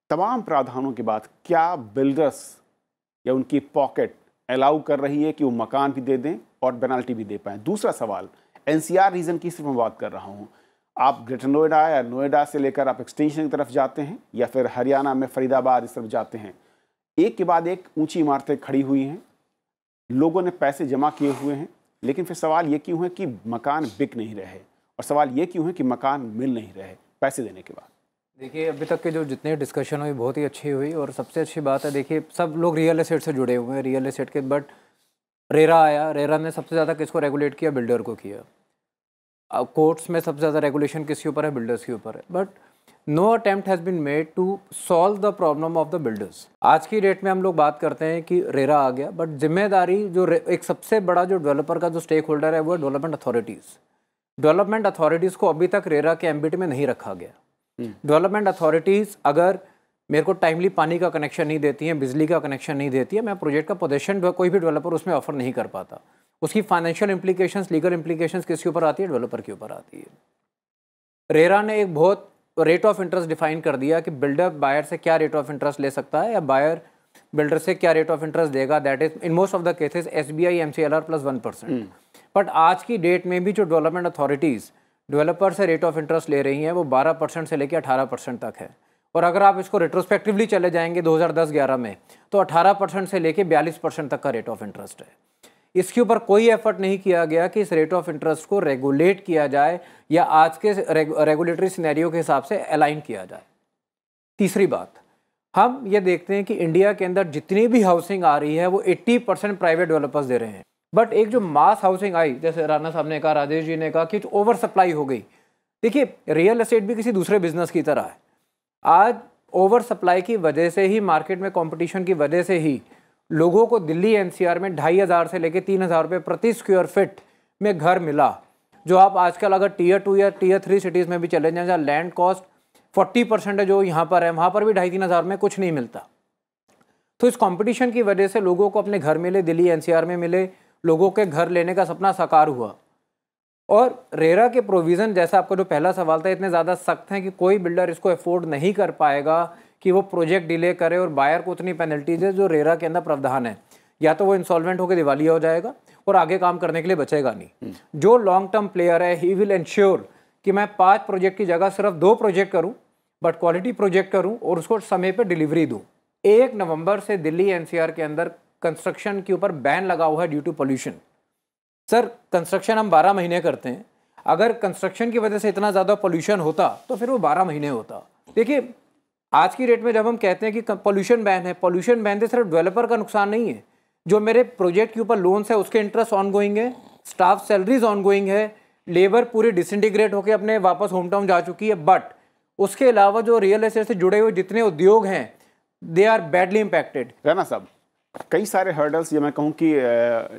तमाम प्रावधानों के बाद क्या बिल्डर्स या उनकी पॉकेट अलाउ कर रही है कि वो मकान भी दे दें और पेनल्टी भी दे पाएँ दूसरा सवाल एन रीजन की सिर्फ मैं बात कर रहा हूँ आप ग्रेटर नोएडा या नोएडा से लेकर आप एक्सटेंशन की तरफ जाते हैं या फिर हरियाणा में फरीदाबाद इस तरफ जाते हैं एक के बाद एक ऊंची इमारतें खड़ी हुई हैं लोगों ने पैसे जमा किए हुए हैं लेकिन फिर सवाल ये क्यों है कि मकान बिक नहीं रहे और सवाल ये क्यों है कि मकान मिल नहीं रहे पैसे देने के बाद देखिए अभी तक के जो जितने डिस्कशन हुई बहुत ही अच्छी हुई और सबसे अच्छी बात है देखिए सब लोग रियल इस्टेट से जुड़े हुए हैं रियल इस्टेट के बट रेरा आया रेरा ने सबसे ज़्यादा किसको रेगुलेट किया बिल्डर को किया कोर्ट्स में सबसे ज़्यादा रेगुलेशन किसके ऊपर है बिल्डर्स के ऊपर है but no attempt has been made to solve the problem of the builders आज की डेट में हम लोग बात करते हैं कि रेरा आ गया बट जिम्मेदारी जो एक सबसे बड़ा जो डेवलपर का जो स्टेक होल्डर है वो है डेवलपमेंट अथॉरिटीज़ डेवलपमेंट अथॉरिटीज़ को अभी तक रेरा के एम्बिट में नहीं रखा गया डेवलपमेंट हम्म। अथॉरिटीज़ अगर मेरे को टाइमली पानी का कनेक्शन नहीं देती है बिजली का कनेक्शन नहीं देती है मैं प्रोजेक्ट का पोजेशन कोई भी डेवलपर उसमें ऑफर नहीं कर पाता उसकी फाइनेंशियल इम्प्लीकेशन लीगल इम्प्लीकेशन किसके ऊपर आती है डेवलपर के ऊपर आती है रेरा ने एक बहुत रेट ऑफ इंटरेस्ट डिफाइन कर दिया कि बिल्डर बायर से क्या रेट ऑफ इंटरेस्ट ले सकता है या बायर बिल्डर से क्या रेट ऑफ इंटरेस्ट देगा that is in most of the cases S B I M C L R plus one percent but आज की डेट में भी जो डेवलपमेंट अथॉरिटीज़ डेवलपर से रेट ऑफ इंटरेस्ट ले रही हैं वो बारह परसेंट से लेकर अठारह परसेंट तक है और अगर आप इसको रेट्रोस्पेक्टिवली चले जाएंगे 2010-11 में तो 18 परसेंट से लेकर 42 परसेंट तक का रेट ऑफ इंटरेस्ट है इसके ऊपर कोई एफर्ट नहीं किया गया कि इस रेट ऑफ इंटरेस्ट को रेगुलेट किया जाए या आज के रेगुलेटरी सिनेरियो के हिसाब से अलाइन किया जाए तीसरी बात हम ये देखते हैं कि इंडिया के अंदर जितनी भी हाउसिंग आ रही है वो 80 परसेंट प्राइवेट डेवलपर्स दे रहे हैं बट एक जो मास हाउसिंग आई जैसे राणा साहब ने कहा राजेश जी ने कहा कि ओवर सप्लाई हो गई देखिए रियल एस्टेट भी किसी दूसरे बिजनेस की तरह है आज ओवर सप्लाई की वजह से ही मार्केट में कॉम्पिटिशन की वजह से ही लोगों को दिल्ली एनसीआर में ढाई हज़ार से लेकर तीन हज़ार रुपये प्रति स्क्वायर फिट में घर मिला जो आप आजकल अगर टीयर टू या टीयर थ्री सिटीज़ में भी चले जाएँ जहाँ लैंड कॉस्ट फोर्टी परसेंट है जो यहाँ पर है वहाँ पर भी ढाई तीन हज़ार में कुछ नहीं मिलता तो इस कंपटीशन की वजह से लोगों को अपने घर मिले दिल्ली एनसीआर में मिले लोगों के घर लेने का सपना साकार हुआ और रेरा के प्रोविज़न जैसा आपका जो पहला सवाल था इतने ज़्यादा सख्त हैं कि कोई बिल्डर इसको अफोर्ड नहीं कर पाएगा कि वो प्रोजेक्ट डिले करे और बायर को उतनी पेनल्टीज है जो रेरा के अंदर प्रावधान है या तो वो इंसॉल्वेंट होकर दिवालिया हो जाएगा और आगे काम करने के लिए बचेगा नहीं हम्म। जो लॉन्ग टर्म प्लेयर है ही विल इंश्योर कि मैं पाँच प्रोजेक्ट की जगह सिर्फ दो प्रोजेक्ट करूँ बट क्वालिटी प्रोजेक्ट करूँ और उसको समय पर डिलीवरी दूँ एक नवंबर से दिल्ली एनसीआर के अंदर कंस्ट्रक्शन के ऊपर बैन लगा हुआ है due to pollution sir construction हम बारह महीने करते हैं अगर कंस्ट्रक्शन की वजह से इतना ज़्यादा पोल्यूशन होता तो फिर वो बारह महीने होता देखिए आज की डेट में जब हम कहते हैं कि पॉल्यूशन बैन है पॉल्यूशन बैन से सिर्फ डेवलपर का नुकसान नहीं है जो मेरे प्रोजेक्ट के ऊपर लोन्स है उसके इंटरेस्ट ऑन गोइंग है स्टाफ सैलरीज ऑन गोइंग है लेबर पूरी डिसइंटीग्रेट होकर अपने वापस होम टाउन जा चुकी है बट उसके अलावा जो रियल एस्टेट से जुड़े हुए जितने उद्योग हैं they are badly impacted Rana साहब कई सारे हर्डल्स ये मैं कहूँ कि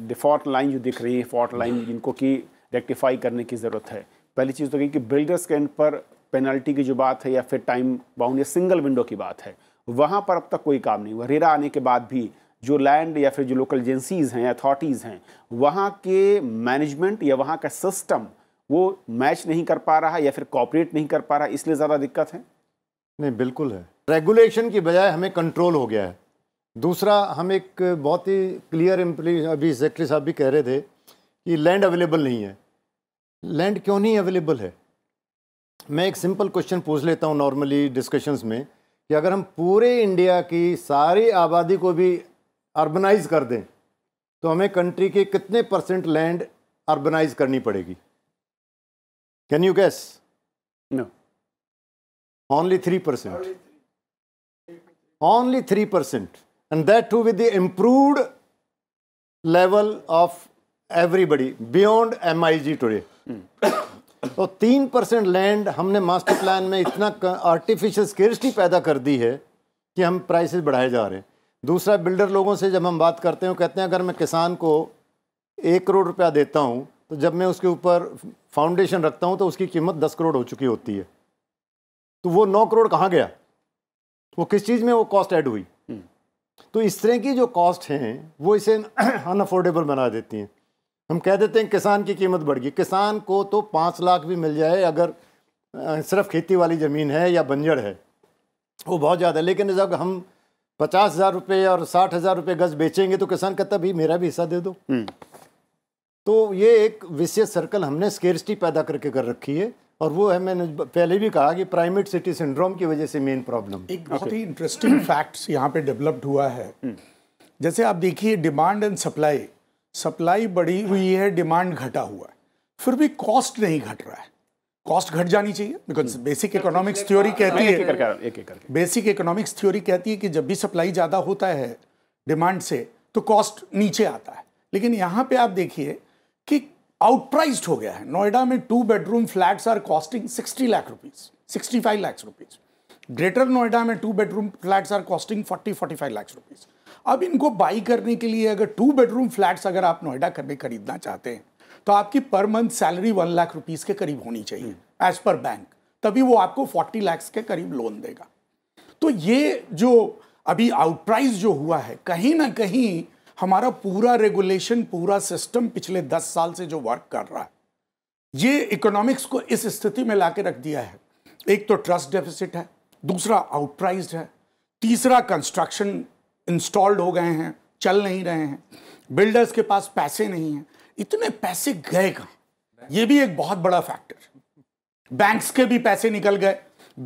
डिफॉल्ट लाइन जो दिख रही है फॉल्ट लाइन जिनको कि रेक्टिफाई करने की ज़रूरत है पहली चीज़ तो कि बिल्डर्स के एंड पर पेनल्टी की जो बात है या फिर टाइम बाउंड या सिंगल विंडो की बात है वहाँ पर अब तक कोई काम नहीं हुआ रेरा आने के बाद भी जो लैंड या फिर जो लोकल एजेंसीज़ हैं अथॉरिटीज़ हैं वहाँ के मैनेजमेंट या वहाँ का सिस्टम वो मैच नहीं कर पा रहा या फिर कॉपरेट नहीं कर पा रहा इसलिए ज़्यादा दिक्कत है नहीं बिल्कुल है रेगुलेशन की बजाय हमें कंट्रोल हो गया है दूसरा हम एक बहुत ही क्लियर अभी सेक्रेटरी साहब भी कह रहे थे कि लैंड अवेलेबल नहीं है लैंड क्यों नहीं अवेलेबल है मैं एक सिंपल क्वेश्चन पूछ लेता हूँ नॉर्मली डिस्कशंस में कि अगर हम पूरे इंडिया की सारी आबादी को भी अर्बनाइज कर दें तो हमें कंट्री के कितने परसेंट लैंड अर्बनाइज करनी पड़ेगी can you guess no only three percent percent and that too with the improved level of everybody beyond M I G today तो तीन परसेंट लैंड हमने मास्टर प्लान में इतना आर्टिफिशियल स्केर्सिटी पैदा कर दी है कि हम प्राइसेस बढ़ाए जा रहे हैं दूसरा बिल्डर लोगों से जब हम बात करते हैं कहते हैं अगर मैं किसान को एक करोड़ रुपया देता हूँ तो जब मैं उसके ऊपर फाउंडेशन रखता हूँ तो उसकी कीमत दस करोड़ हो चुकी होती है तो वो नौ करोड़ कहाँ गया वो किस चीज़ में वो कॉस्ट ऐड हुई हम्म। तो इस तरह की जो कॉस्ट हैं वो इसे अनअफोर्डेबल [CLEARS THROAT] बना देती हैं हम कह देते हैं किसान की कीमत बढ़ गई किसान को तो पाँच लाख भी मिल जाए अगर सिर्फ खेती वाली ज़मीन है या बंजड़ है वो बहुत ज़्यादा है लेकिन जब हम पचास हज़ार रुपये और साठ हज़ार रुपये गज बेचेंगे तो किसान कहता भी मेरा भी हिस्सा दे दो हम्म। तो ये एक विशेष सर्कल हमने स्केरसिटी पैदा करके कर रखी है और वो है मैंने पहले भी कहा कि प्राइमेट सिटी सिंड्रोम की वजह से मेन प्रॉब्लम एक बहुत ही इंटरेस्टिंग फैक्ट्स यहाँ पे डेवलप्ड हुआ है हम्म। जैसे आप देखिए डिमांड एंड सप्लाई सप्लाई बढ़ी हुई है डिमांड घटा हुआ है फिर भी कॉस्ट नहीं घट रहा है कॉस्ट घट जानी चाहिए बिकॉज बेसिक इकोनॉमिक्स थ्योरी कहती है बेसिक इकोनॉमिक्स थ्योरी कहती है कि जब भी सप्लाई ज़्यादा होता है डिमांड से तो कॉस्ट नीचे आता है लेकिन यहाँ पे आप देखिए कि आउटप्राइज हो गया है नोएडा में two bedroom flats are costing sixty lakh rupees sixty five lakh rupees Greater Noida में two bedroom flats are costing forty forty five lakh rupees अब इनको बाई करने के लिए अगर टू बेडरूम फ्लैट्स अगर आप नोएडा में खरीदना चाहते हैं तो आपकी per month salary one lakh rupees के करीब होनी चाहिए एज पर बैंक तभी वो आपको फोर्टी लैक्स के करीब लोन देगा तो ये जो अभी आउटप्राइज जो हुआ है कहीं ना कहीं हमारा पूरा रेगुलेशन पूरा सिस्टम पिछले दस साल से जो वर्क कर रहा है ये इकोनॉमिक्स को इस स्थिति में ला रख दिया है एक तो ट्रस्ट डेफिसिट है दूसरा आउटप्राइज है तीसरा कंस्ट्रक्शन इंस्टॉल्ड हो गए हैं चल नहीं रहे हैं बिल्डर्स के पास पैसे नहीं हैं इतने पैसे गए कहाँ ये भी एक बहुत बड़ा फैक्टर बैंक्स के भी पैसे निकल गए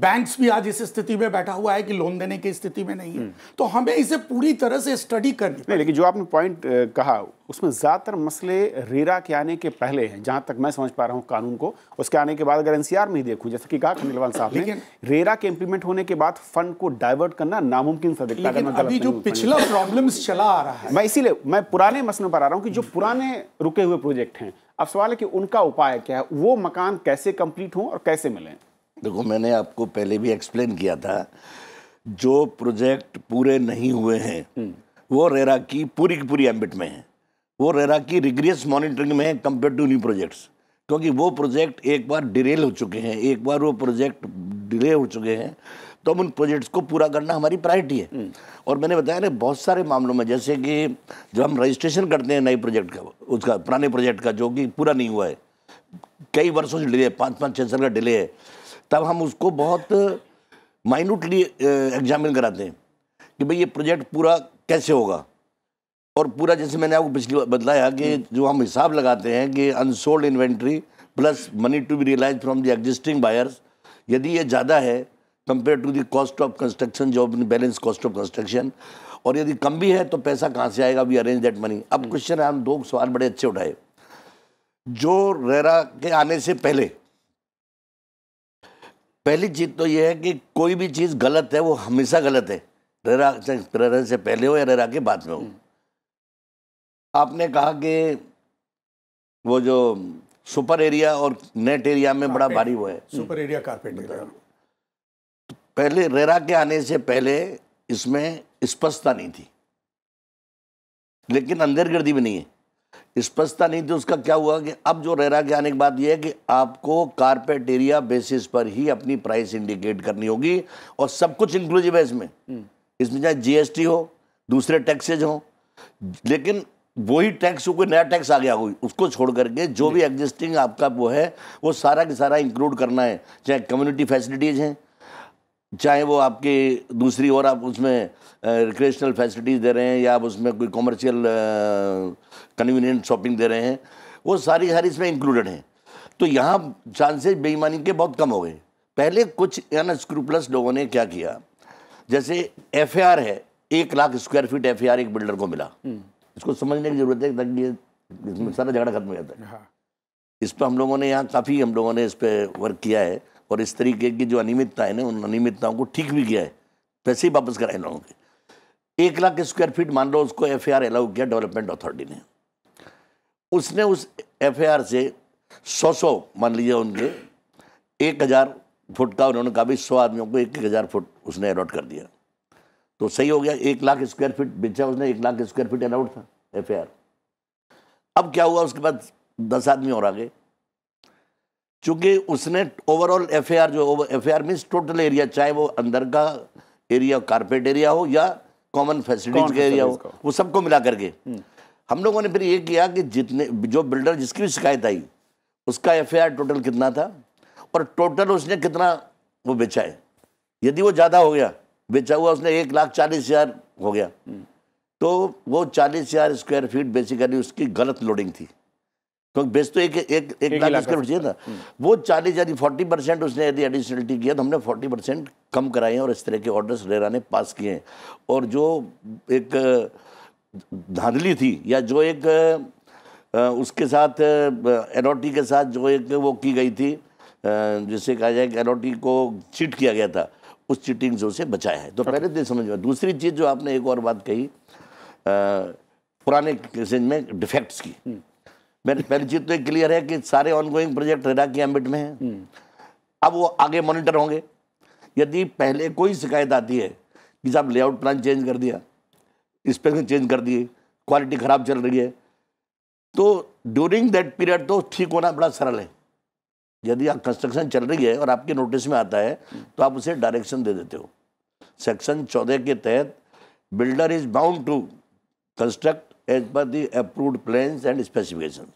बैंक्स भी आज इस स्थिति में बैठा हुआ है कि लोन देने की स्थिति में नहीं है हम्म। तो हमें इसे पूरी तरह से स्टडी करनी नहीं लेकिन जो आपने पॉइंट कहा उसमें ज़्यादातर मसले रेरा के आने के पहले हैं जहां तक मैं समझ पा रहा हूँ कानून को उसके आने के बाद अगर एनसीआर में ही देखूँ जैसे कि कहा खंडेलवाल साहब ने रेरा के इम्प्लीमेंट होने के बाद फंड को डाइवर्ट करना नामुमकिन सा दिखता है अभी जो पिछला प्रॉब्लम चला आ रहा है मैं इसीलिए मैं पुराने मसलों पर आ रहा हूँ कि जो पुराने रुके हुए प्रोजेक्ट हैं अब सवाल है कि उनका उपाय क्या है वो मकान कैसे कंप्लीट हों और कैसे मिले देखो मैंने आपको पहले भी एक्सप्लेन किया था जो प्रोजेक्ट पूरे नहीं हुए हैं हम्म। वो रेरा की पूरी की पूरी एम्बिट में है वो रेरा की रिग्रियस मॉनिटरिंग में है कंपेयर टू न्यू प्रोजेक्ट्स क्योंकि वो प्रोजेक्ट एक बार डिरेल हो चुके हैं एक बार वो प्रोजेक्ट डिले हो चुके हैं तो हम उन प्रोजेक्ट्स को पूरा करना हमारी प्रायोरिटी है हम्म। और मैंने बताया ना बहुत सारे मामलों में जैसे कि जब हम रजिस्ट्रेशन करते हैं नए प्रोजेक्ट का उसका पुराने प्रोजेक्ट का जो कि पूरा नहीं हुआ है कई वर्षों से डिले है पाँच पाँच छः साल का डिले है तब हम उसको बहुत माइन्यूटली एग्जामिन कराते हैं कि भाई ये प्रोजेक्ट पूरा कैसे होगा और पूरा जैसे मैंने आपको पिछली बार बताया कि हम्म। जो हम हिसाब लगाते हैं कि unsold inventory plus money to be realise from the existing buyers यदि ये ज़्यादा है compare to the cost of construction अपनी बैलेंस कॉस्ट ऑफ कंस्ट्रक्शन और यदि कम भी है तो पैसा कहाँ से आएगा वी अरेंज दैट मनी अब क्वेश्चन हम्म। है हम दो सवाल बड़े अच्छे उठाए जो रेरा के आने से पहले पहली चीज़ तो यह है कि कोई भी चीज़ गलत है वो हमेशा गलत है रेरा रेरा से पहले हो या रेरा के बाद में हो आपने कहा कि वो जो सुपर एरिया और नेट एरिया में बड़ा भारी वो है सुपर एरिया कारपेट तो पहले रेरा के आने से पहले इसमें स्पष्टता इस नहीं थी लेकिन अंधेरगर्दी भी नहीं है स्पष्टता नहीं थी उसका क्या हुआ कि अब जो रेरा के आने की बात यह है कि आपको कारपेट एरिया बेसिस पर ही अपनी प्राइस इंडिकेट करनी होगी और सब कुछ इंक्लूसिव है इसमें इसमें चाहे जीएसटी हो दूसरे टैक्सेज हो लेकिन वही टैक्स कोई नया टैक्स आ गया कोई उसको छोड़ करके जो भी एग्जिस्टिंग आपका वो है वो सारा के सारा इंक्लूड करना है चाहे कम्युनिटी फैसिलिटीज़ हैं चाहे वो आपकी दूसरी और आप उसमें रिक्रेशनल फैसिलिटीज़ दे रहे हैं या आप उसमें कोई कॉमर्शियल कन्वीनियंट शॉपिंग दे रहे हैं वो सारी सारी इसमें इंक्लूडेड हैं तो यहाँ चांसेस बेईमानी के बहुत कम हो गए पहले कुछ अनस्क्रूपलस लोगों ने क्या किया जैसे एफ है एक लाख स्क्वायर फीट एफ एक बिल्डर को मिला हम्म। इसको समझने की जरूरत है ताकि ये इसमें सारा झगड़ा खत्म हो जाता है हाँ। इस पर हम लोगों ने यहाँ काफ़ी हम लोगों ने इस पर वर्क किया है और इस तरीके की जो अनियमितता है ना उन अनियमितताओं को ठीक भी किया है पैसे ही वापस कराए लोगों के एक लाख स्क्वायर फीट मान लो उसको एफ अलाउ किया डेवलपमेंट अथॉरिटी ने उसने उस एफ से सौ सौ मान लीजिए उनके एक हज़ार फुट का उन्होंने कहा भी सौ आदमियों को एक एक हज़ार फुट उसने अलॉट कर दिया तो सही हो गया एक लाख स्क्वायर फीट बेचा उसने एक लाख स्क्वायर फीट अलाउड था एफ अब क्या हुआ उसके बाद दस आदमी और आ गए चूंकि उसने ओवरऑल आर जो आर मींस टोटल एरिया चाहे वो अंदर का एरिया कारपेट एरिया हो या कॉमन फैसिलिटीज का एरिया हो वो सबको मिला करके हम्म। हम लोगों ने फिर ये किया कि जितने जो बिल्डर जिसकी भी शिकायत आई उसका एफ टोटल कितना था और टोटल उसने कितना वो बेचा है यदि वो ज़्यादा हो गया बेचा हुआ उसने एक लाख चालीस हज़ार हो गया हम्म। तो वो चालीस हज़ार स्क्वायर फीट बेसिकली उसकी गलत लोडिंग थी क्योंकि बेस तो एक एक एक लाख स्क्वायर फीट चाहिए था हम्म। वो चालीस यानी फोर्टी परसेंट उसने यदि एडिशनलिटी किया तो हमने फोर्टी परसेंट कम कराए हैं और इस तरह के ऑर्डर्स रेरा ने पास किए हैं और जो एक धांधली थी या जो एक उसके साथ एलोटी के साथ जो एक वो की गई थी जिससे कहा जाए कि एलोटी को चीट किया गया था उस चीटिंग से उसे बचाया है तो पहले तो समझ में दूसरी चीज़ जो आपने एक और बात कही पुराने केसेज में डिफेक्ट्स की हम्म। मेरे पहली चीज तो एक क्लियर है कि सारे ऑनगोइंग प्रोजेक्ट रेरा के एम्बिट में हैं हम्म। अब वो आगे मॉनिटर होंगे यदि पहले कोई शिकायत आती है कि साहब लेआउट प्लान चेंज कर दिया स्पेस चेंज कर दिए क्वालिटी खराब चल रही है तो ड्यूरिंग दैट पीरियड तो ठीक होना बड़ा सरल है यदि आप कंस्ट्रक्शन चल रही है और आपके नोटिस में आता है तो आप उसे डायरेक्शन दे देते हो सेक्शन चौदह के तहत builder is bound to construct as per the approved plan and specification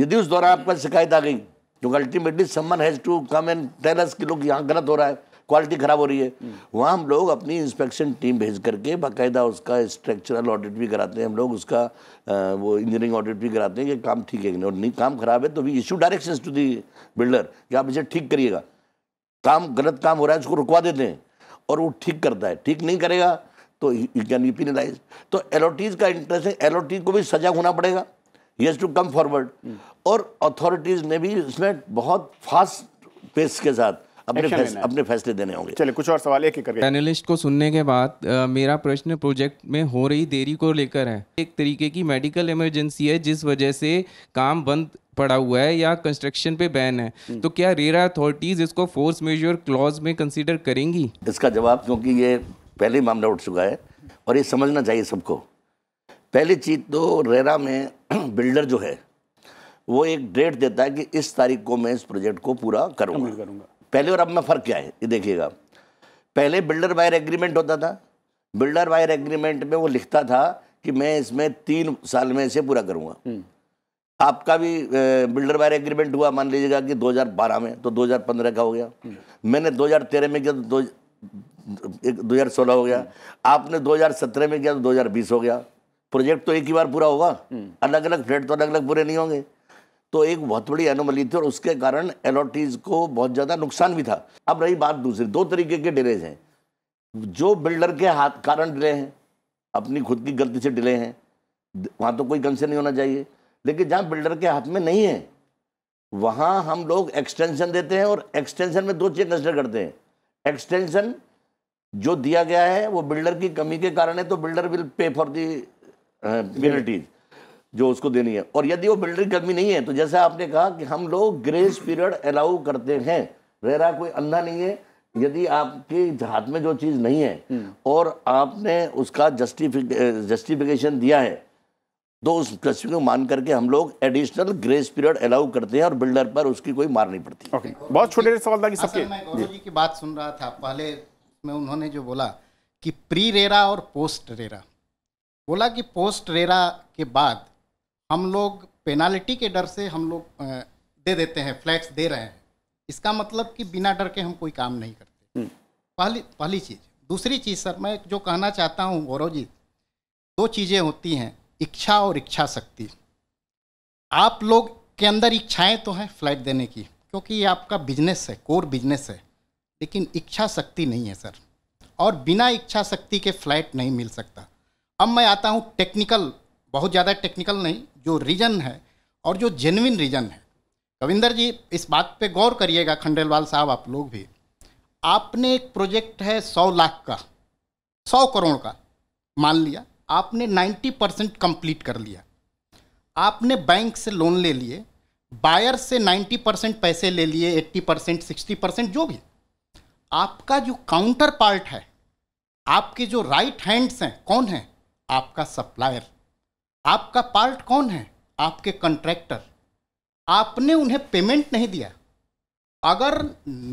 यदि उस दौरान आपका शिकायत आ गई तो ultimately summon has to come and tell कि लोग यहाँ गलत हो रहा है क्वालिटी खराब हो रही है वहाँ हम लोग अपनी इंस्पेक्शन टीम भेज करके बाकायदा उसका स्ट्रक्चरल ऑडिट भी कराते हैं हम लोग उसका वो इंजीनियरिंग ऑडिट भी कराते हैं कि काम ठीक है और नहीं काम खराब है तो we issue direction to the builder कि आप इसे ठीक करिएगा काम गलत काम हो रहा है उसको रुकवा देते हैं और वो ठीक करता है ठीक नहीं करेगा तो यू कैन बी पिनलाइज तो एलोटीज का इंटरेस्ट है एलोटीज को भी सजा होना पड़ेगा ही हैज़ टू कम फॉरवर्ड और अथॉरिटीज ने भी इसमें बहुत फास्ट पेस के साथ अपने फैस, अपने फैसले देने होंगे चलिए कुछ और सवाल एक करके पैनलिस्ट को सुनने के बाद आ, मेरा प्रश्न प्रोजेक्ट में हो रही देरी को लेकर है एक तरीके की मेडिकल इमरजेंसी है जिस वजह से काम बंद पड़ा हुआ है या कंस्ट्रक्शन पे बैन है हम्म। तो क्या रेरा अथॉरिटीज इसको फोर्स मेजर क्लॉज में कंसीडर करेंगी इसका जवाब क्योंकि ये पहले ही मामला उठ चुका है और ये समझना चाहिए सबको पहली चीज़ तो रेरा में [CLEARS THROAT] बिल्डर जो है वो एक डेट देता है कि इस तारीख को मैं इस प्रोजेक्ट को पूरा करूँगा पहले और अब में फ़र्क क्या है ये देखिएगा पहले बिल्डर वायर एग्रीमेंट होता था बिल्डर वायर एग्रीमेंट में वो लिखता था कि मैं इसमें तीन साल में इसे पूरा करूँगा हम्म। आपका भी बिल्डर वायर एग्रीमेंट हुआ मान लीजिएगा कि 2012 में तो 2015 का हो गया हम्म। मैंने 2013 में किया तो एक दो हज़ार सोलह हो गया आपने दो हज़ार सत्रह में किया तो दो हज़ार बीस हो गया प्रोजेक्ट तो एक ही बार पूरा होगा अलग अलग फ्लैट तो अलग अलग पूरे नहीं होंगे तो एक बहुत बड़ी एनोमली थी और उसके कारण एलोटीज को बहुत ज़्यादा नुकसान भी था अब रही बात दूसरी दो तरीके के डिलेज हैं जो बिल्डर के हाथ कारण डिले हैं अपनी खुद की गलती से डिले हैं वहां तो कोई कंसर्न नहीं होना चाहिए लेकिन जहां बिल्डर के हाथ में नहीं है वहां हम लोग एक्सटेंशन देते हैं और एक्सटेंशन में दो चीज़ कंसिडर करते हैं एक्सटेंशन जो दिया गया है वो बिल्डर की कमी के कारण है तो builder will pay for the penalties जो उसको देनी है और यदि वो बिल्डर की कमी नहीं है तो जैसे आपने कहा कि हम लोग ग्रेस पीरियड अलाउ करते हैं रेरा कोई अंधा नहीं है यदि आपके हाथ में जो चीज़ नहीं है हम्म। और आपने उसका जस्टिफिक जस्टिफिकेशन दिया है तो उस जस्टिफिकेशन को मान करके हम लोग एडिशनल ग्रेस पीरियड अलाउ करते हैं और बिल्डर पर उसकी कोई मार नहीं पड़ती ओके okay. बहुत छोटे सवाल था कि सबके जी की बात सुन रहा था पहले में उन्होंने जो बोला कि प्री रेरा और पोस्ट रेरा बोला कि पोस्ट रेरा के बाद हम लोग पेनाल्टी के डर से हम लोग दे देते हैं फ्लैक्स दे रहे हैं इसका मतलब कि बिना डर के हम कोई काम नहीं करते हम्म। पहली पहली चीज़ दूसरी चीज़ सर मैं जो कहना चाहता हूँ गौरव जी दो चीज़ें होती हैं इच्छा और इच्छा शक्ति आप लोग के अंदर इच्छाएं तो हैं फ्लैट देने की क्योंकि ये आपका बिजनेस है कोर बिजनेस है लेकिन इच्छा शक्ति नहीं है सर और बिना इच्छा शक्ति के फ्लैट नहीं मिल सकता अब मैं आता हूँ टेक्निकल बहुत ज़्यादा टेक्निकल नहीं जो रीज़न है और जो जेनविन रीज़न है कविंदर जी इस बात पे गौर करिएगा खंडेलवाल साहब आप लोग भी आपने एक प्रोजेक्ट है सौ लाख का सौ करोड़ का मान लिया आपने नाइन्टी परसेंट कम्प्लीट कर लिया आपने बैंक से लोन ले लिए बायर से नाइन्टी परसेंट पैसे ले लिए एट्टी परसेंट सिक्सटी परसेंट जो भी आपका जो काउंटर पार्ट है आपके जो राइट हैंड्स हैं कौन है आपका सप्लायर आपका पार्ट कौन है आपके कंट्रैक्टर आपने उन्हें पेमेंट नहीं दिया अगर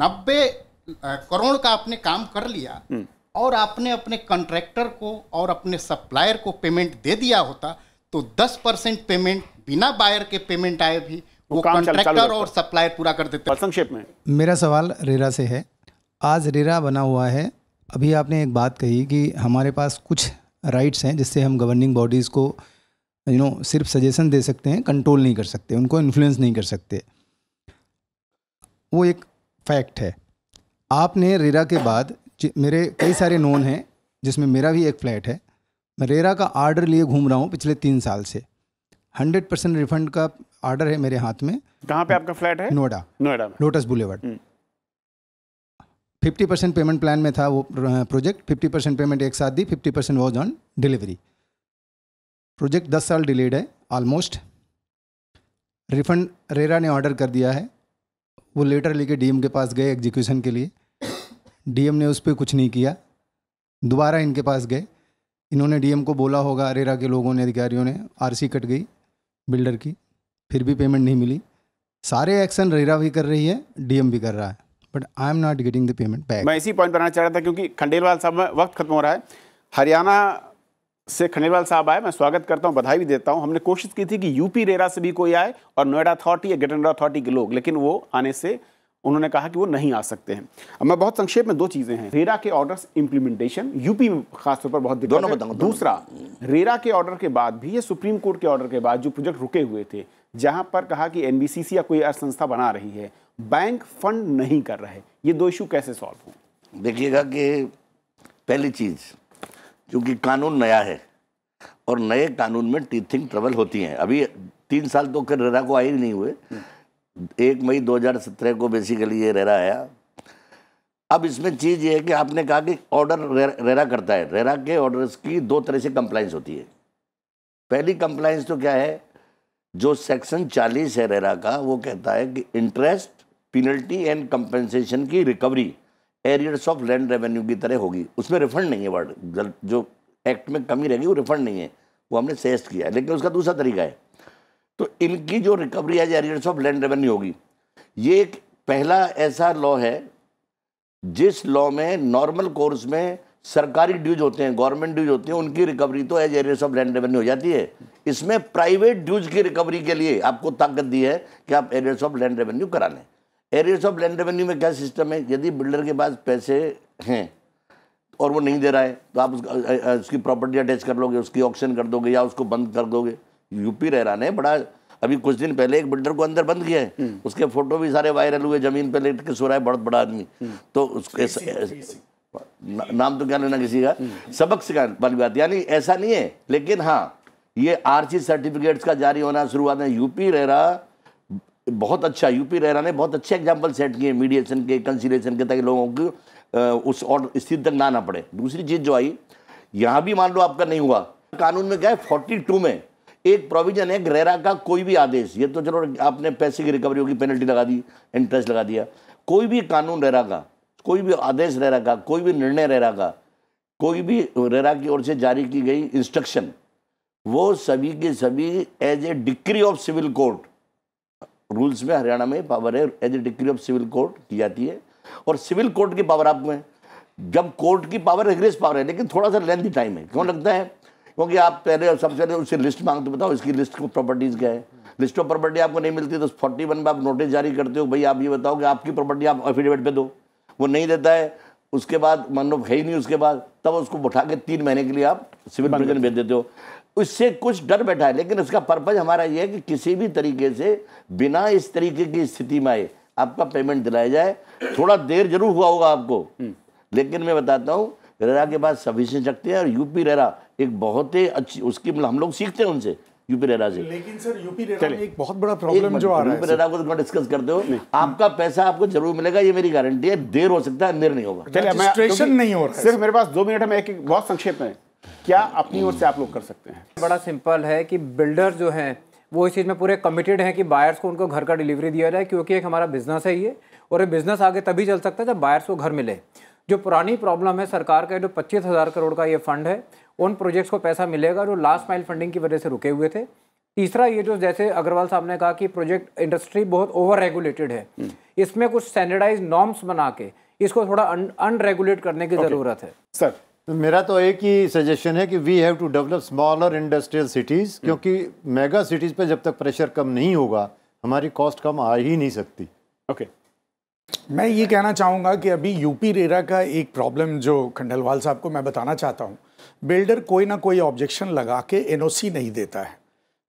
90 करोड़ का आपने काम कर लिया हम्म। और आपने अपने कंट्रैक्टर को और अपने सप्लायर को पेमेंट दे दिया होता तो 10 परसेंट पेमेंट बिना बायर के पेमेंट आए भी वो, वो कॉन्ट्रैक्टर और सप्लायर पूरा कर देते संक्षेप में मेरा सवाल रेरा से है आज रेरा बना हुआ है अभी आपने एक बात कही कि हमारे पास कुछ राइट्स हैं जिससे हम गवर्निंग बॉडीज़ को यू you नो know, सिर्फ सजेशन दे सकते हैं कंट्रोल नहीं कर सकते उनको इन्फ्लुएंस नहीं कर सकते वो एक फैक्ट है आपने रेरा के बाद मेरे कई सारे नोन हैं जिसमें मेरा भी एक फ्लैट है मैं रेरा का आर्डर लिए घूम रहा हूँ पिछले तीन साल से हंड्रेड परसेंट रिफंड का आर्डर है मेरे हाथ में कहाँ पे आपका फ्लैट है Noida Noida Lotus Boulevard fifty percent payment plan में था वो प्रोजेक्ट फिफ्टी परसेंट पेमेंट एक साथ दी fifty percent was on delivery project दस साल डिलेड है ऑलमोस्ट रिफंड रेरा ने ऑर्डर कर दिया है वो लेटर लेके डीएम के पास गए एग्जीक्यूशन के लिए डीएम ने उस पर कुछ नहीं किया दोबारा इनके पास गए इन्होंने डीएम को बोला होगा रेरा के लोगों ने अधिकारियों ने आरसी कट गई बिल्डर की फिर भी पेमेंट नहीं मिली सारे एक्शन रेरा भी कर रही है डीएम भी कर रहा है but I am not getting the payment back मैं इसी पॉइंट बनाना चाह रहा था क्योंकि खंडेलवाल साहब में वक्त खत्म हो रहा है हरियाणा से खंडेलवाल साहब आए मैं स्वागत करता हूं बधाई भी देता हूं हमने कोशिश की थी कि यूपी रेरा से भी कोई आए और नोएडा अथॉरिटी या ग्रेटर नोएडा अथॉरिटी के लोग लेकिन वो आने से उन्होंने कहा कि वो नहीं आ सकते हैं अब मैं बहुत संक्षेप में दो चीज़ें हैं रेरा के ऑर्डर इम्प्लीमेंटेशन यूपी में खासतौर पर बहुत दोनों बताऊंगा दूसरा रेरा के ऑर्डर के बाद भी ये सुप्रीम कोर्ट के ऑर्डर के बाद जो प्रोजेक्ट रुके हुए थे जहां पर कहा कि एनबीसीसी या कोई संस्था बना रही है बैंक फंड नहीं कर रहे ये दो इशू कैसे सॉल्व हो देखिएगा कि पहली चीज़ क्योंकि कानून नया है और नए कानून में टीथिंग ट्रबल होती हैं अभी तीन साल तो रेरा को आए ही नहीं हुए एक मई 2017 को बेसिकली ये रेरा आया अब इसमें चीज़ ये है कि आपने कहा कि ऑर्डर रेरा करता है रेरा के ऑर्डर्स की दो तरह से कंप्लाइंस होती है पहली कंप्लाइंस तो क्या है जो सेक्शन 40 है रेरा का वो कहता है कि इंटरेस्ट पेनल्टी एंड कंपनसेशन की recovery arrears of land revenue की तरह होगी उसमें रिफंड नहीं है वर्ड जो एक्ट में कमी रहेगी वो रिफंड नहीं है वो हमने सेस्ट किया है लेकिन उसका दूसरा तरीका है तो इनकी जो recovery as arrears of land revenue होगी ये एक पहला ऐसा लॉ है जिस लॉ में नॉर्मल कोर्स में सरकारी ड्यूज होते हैं गवर्नमेंट ड्यूज होते हैं उनकी रिकवरी तो as arrears of land revenue हो जाती है इसमें प्राइवेट ड्यूज की रिकवरी के लिए आपको ताकत दी है कि आप एरियस ऑफ लैंड रेवेन्यू करा लें एरियस ऑफ लैंड रेवेन्यू में क्या सिस्टम है यदि बिल्डर के पास पैसे हैं और वो नहीं दे रहा है तो आप उसकी प्रॉपर्टी अटैच कर लोगे उसकी ऑप्शन कर दोगे या उसको बंद कर दोगे यूपी रहरा ने बड़ा अभी कुछ दिन पहले एक बिल्डर को अंदर बंद किया है हम्म। उसके फोटो भी सारे वायरल हुए जमीन पे लेट के सो रहा है बहुत बड़ा आदमी हम्म। तो उसके ना, नाम तो क्या लेना किसी का हम्म। सबक सिखाने वाली बात यानी ऐसा नहीं है लेकिन हाँ ये आरसी सर्टिफिकेट्स का जारी होना शुरुआत में यूपी रेरा बहुत अच्छा यूपी रेरा ने बहुत अच्छे एग्जाम्पल सेट किए मीडिएशन के कंसिलेशन के ताकि लोगों को उस और स्थिति तक ना ना पड़े दूसरी चीज़ जो आई यहाँ भी मान लो आपका नहीं हुआ कानून में क्या है फोर्टी में एक प्रोविजन है ग्रेरा का कोई भी आदेश ये तो चलो आपने पैसे की रिकवरी होगी पेनल्टी लगा दी इंटरेस्ट लगा दिया कोई भी कानून रेरा का कोई भी आदेश रेरा का कोई भी निर्णय रेरा का कोई भी रेरा की ओर से जारी की गई इंस्ट्रक्शन वो सभी के सभी as a decree of civil court rules में हरियाणा में पावर है as a decree of civil court की जाती है और सिविल कोर्ट की पावर आप में जब कोर्ट की पावर एग्रेस पावर है लेकिन थोड़ा सा लेंथी टाइम है क्यों लगता है क्योंकि आप पहले सबसे पहले उससे लिस्ट मांगते बताओ इसकी लिस्ट को प्रॉपर्टीज़ क्या है लिस्ट ऑफ प्रॉपर्टी आपको नहीं मिलती तो फोर्टी वन में आप नोटिस जारी करते हो भाई आप ये बताओ कि आपकी प्रॉपर्टी आप एफिडेविट पे दो वो नहीं देता है उसके बाद मान लो है ही नहीं उसके बाद तब उसको उठा के तीन महीने के लिए आप सिविल प्रिजन भेज देते हो उससे कुछ डर बैठा है लेकिन उसका पर्पज़ हमारा ये है कि किसी भी तरीके से बिना इस तरीके की स्थिति में आए आपका पेमेंट दिलाया जाए थोड़ा देर जरूर हुआ होगा आपको हम्म। लेकिन मैं बताता हूँ रेरा के पास से चकते हैं और यूपी रेरा एक बहुत ही अच्छी उसकी मतलब हम लोग सीखते हैं उनसे यूपी रेरा से लेकिन सर यूपी रेरा में एक बहुत बड़ा प्रॉब्लम जो आ रहा है यूपी रेरा को तो डिस्कस करते हो आपका पैसा आपको जरूर मिलेगा ये मेरी गारंटी है देर हो सकता है अंदर नहीं होगा रजिस्ट्रेशन नहीं हो रहा सिर्फ मेरे पास दो मिनट में एक बहुत संक्षेप में क्या अपनी ओर से आप लोग कर सकते हैं बड़ा सिंपल है कि बिल्डर जो है वो इस चीज़ में पूरे कमिटेड हैं कि बायर्स को उनको घर का डिलीवरी दिया जाए क्योंकि एक हमारा बिजनेस है ये और ये बिजनेस आगे तभी चल सकता है जब बायर्स को घर मिले जो पुरानी प्रॉब्लम है सरकार का जो पच्चीस हज़ार करोड़ का ये फंड है उन प्रोजेक्ट्स को पैसा मिलेगा जो लास्ट माइल फंडिंग की वजह से रुके हुए थे तीसरा ये जो जैसे अग्रवाल साहब ने कहा कि प्रोजेक्ट इंडस्ट्री बहुत ओवर रेगुलेटेड है हम्म। इसमें कुछ स्टैंडर्डाइज नॉर्म्स बना के इसको थोड़ा अनरेगुलेट करने की okay. ज़रूरत है सर मेरा तो एक ही सजेशन है कि we have to develop smaller industrial cities क्योंकि मेगा सिटीज़ पर जब तक प्रेशर कम नहीं होगा हमारी कॉस्ट कम आ ही नहीं सकती ओके okay. मैं ये कहना चाहूँगा कि अभी यूपी रेरा का एक प्रॉब्लम जो खंडलवाल साहब को मैं बताना चाहता हूँ बिल्डर कोई ना कोई ऑब्जेक्शन लगा के एनओसी नहीं देता है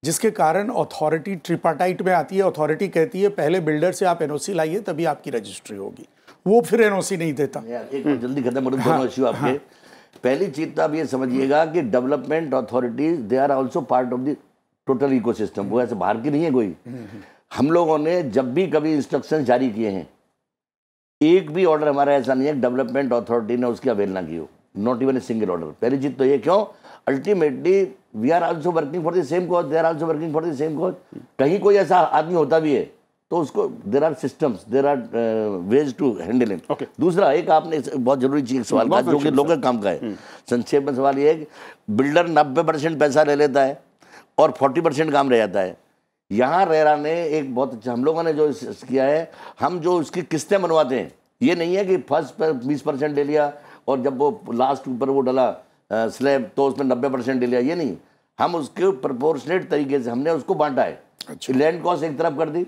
जिसके कारण अथॉरिटी ट्रिपाटाइट में आती है अथॉरिटी कहती है पहले बिल्डर से आप एनओसी लाइए तभी आपकी रजिस्ट्री होगी वो फिर एनओसी नहीं देता जल्दी खत्म हाँ, आपके हाँ, पहली चीज तो आप ये समझिएगा कि development authorities they are also part of the total ecosystem वो ऐसे बाहर की नहीं है कोई हम्म, हम्म। हम लोगों ने जब भी कभी इंस्ट्रक्शन जारी किए हैं एक भी ऑर्डर हमारा ऐसा नहीं है डेवलपमेंट अथॉरिटी ने उसकी अवेलना की हो not even a single order पहली चीज तो ये क्यों ultimately we are also working for the same cause they are also working for the same cause कहीं कोई ऐसा आदमी होता भी है तो उसको there are systems there are ways to handle it दूसरा एक आपने बहुत जरूरी चीज सवाल कहा जो कि लोकल काम का है हम्म। संक्षेप में सवाल ये है कि बिल्डर नब्बे परसेंट पैसा ले लेता है और फोर्टी परसेंट काम रह जाता है यहाँ रेरा ने एक बहुत अच्छा हम लोगों ने जो किया है हम जो उसकी किस्तें बनवाते हैं ये नहीं है कि फर्स्ट पर बीस परसेंट ले लिया और जब वो लास्ट ऊपर वो डला स्लैब तो उसमें नब्बे परसेंट ले लिया ये नहीं हम उसके प्रपोर्शनेट तरीके से हमने उसको बांटा है अच्छा। लैंड कॉस्ट एक तरफ कर दी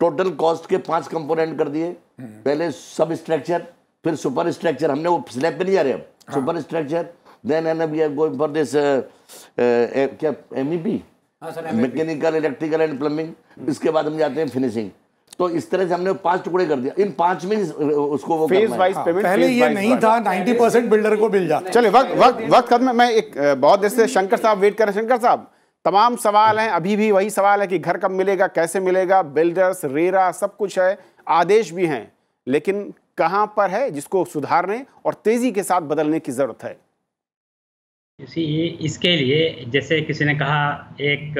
टोटल हम्म। कॉस्ट के पांच कंपोनेंट कर दिए हम्म। पहले सब स्ट्रक्चर फिर सुपर स्ट्रक्चर हमने वो स्लैब पे नहीं जा रहे अब super structure then and we going for this क्या M E P mechanical electrical and plumbing इसके बाद हम जाते हैं फिनिशिंग तो इस तरह से हमने पांच टुकड़े कर दिया इन पांच में उसको वो फेस वाइज पेमेंट पहले ये नहीं था 90 परसेंट बिल्डर को मिल जाता चलिए वक्त वक्त वक्त खत्म मैं एक बहुत देर से शंकर साहब वेट कर रहे शंकर साहब तमाम सवाल हैं अभी भी वही सवाल है कि घर कब मिलेगा कैसे मिलेगा बिल्डर्स रेरा सब कुछ है आदेश भी हैं लेकिन कहाँ पर है जिसको सुधारने और तेजी के साथ बदलने की जरूरत है इसी इसके लिए जैसे किसी ने कहा एक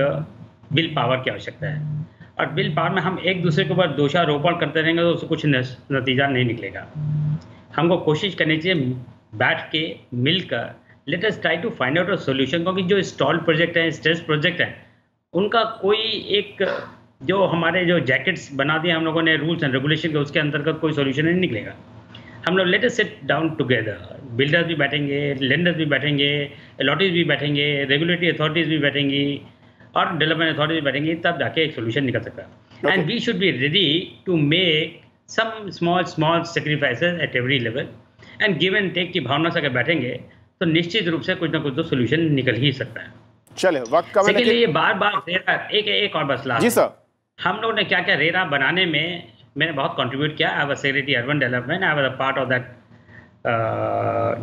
विल पावर की आवश्यकता है और विल पावर में हम एक दूसरे के ऊपर दोषारोपण करते रहेंगे तो उससे कुछ नतीजा नहीं निकलेगा हमको कोशिश करनी चाहिए बैठ के मिलकर let us try to find out a solution क्योंकि जो स्टॉल प्रोजेक्ट हैं स्ट्रेस प्रोजेक्ट हैं उनका कोई एक जो हमारे जो जैकेट्स बना दिए हम लोगों ने रूल्स एंड रेगुलेशन के उसके अंतर्गत कोई सोल्यूशन नहीं निकलेगा हम लोग let sit down together builders भी बैठेंगे लेंडर्स भी बैठेंगे अलॉटीज भी बैठेंगे रेगुलेटरी अथॉरिटीज़ भी बैठेंगी और डेवलपमेंट अथॉरिटी भी बैठेंगी तब जाके एक सोल्यूशन निकल सकता है and we should be ready to make some small small sacrifices at every level and give and take की भावना से अगर बैठेंगे तो निश्चित रूप से कुछ ना कुछ तो सोल्यूशन निकल ही सकता है चले वक्त का ये बार बार रेरा एक एक और बस ला जी सर हम लोग ने क्या क्या रेरा बनाने में मैंने बहुत कंट्रीब्यूट किया I was secretary urban development I was a part of that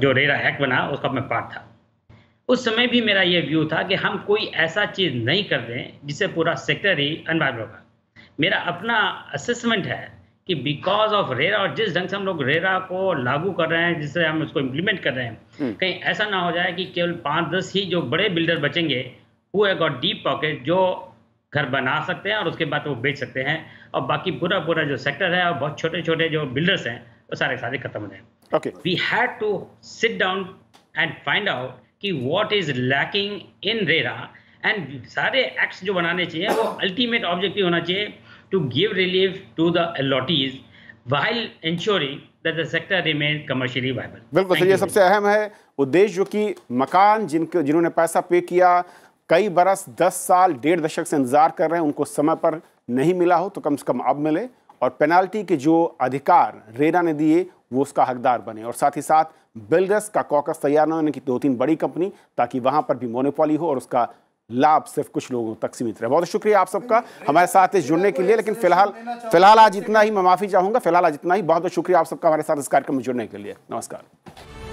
जो रेरा एक्ट बना उसका मैं पार्ट था उस समय भी मेरा ये व्यू था कि हम कोई ऐसा चीज़ नहीं कर दें जिससे पूरा सेक्टर ही अनवाइबल होगा मेरा अपना असेसमेंट है कि बिकॉज ऑफ रेरा और जिस ढंग से हम लोग रेरा को लागू कर रहे हैं जिससे हम उसको इम्प्लीमेंट कर रहे हैं हम्म. कहीं ऐसा ना हो जाए कि केवल पाँच दस ही जो बड़े बिल्डर बचेंगे who have got deep pocket जो घर बना सकते हैं और उसके बाद वो बेच सकते हैं और बाकी पूरा पूरा जो सेक्टर है और बहुत छोटे छोटे जो बिल्डर्स हैं वो सारे सारे खत्म हो जाएंगे we had to sit down and find out कि what is lacking in RERA and सारे एक्ट्स जो बनाने चाहिए वो अल्टीमेट ऑब्जेक्टिव होना चाहिए to give relief to the allottees while ensuring sector remain commercially viable बिल्कुल ये सबसे अहम है उद्देश्य जो कि मकान जिनके जिन्होंने पैसा पे किया कई बरस दस साल डेढ़ दशक से इंतज़ार कर रहे हैं उनको समय पर नहीं मिला हो तो कम से कम अब मिले और पेनाल्टी के जो अधिकार रेरा ने दिए वो उसका हकदार बने और साथ ही साथ बिल्डर्स का कॉकस तैयार ना होने की दो तीन बड़ी कंपनी ताकि वहाँ पर भी मोनोपॉली हो और उसका लाभ सिर्फ कुछ लोगों तक सीमित रहे बहुत शुक्रिया आप सबका हमारे साथ इस जुड़ने के लिए लेकिन फिलहाल फिलहाल आज इतना ही मैं माफ़ी चाहूँगा फिलहाल आज इतना ही बहुत बहुत शुक्रिया आप सबका हमारे साथ इस कार्यक्रम में जुड़ने के लिए नमस्कार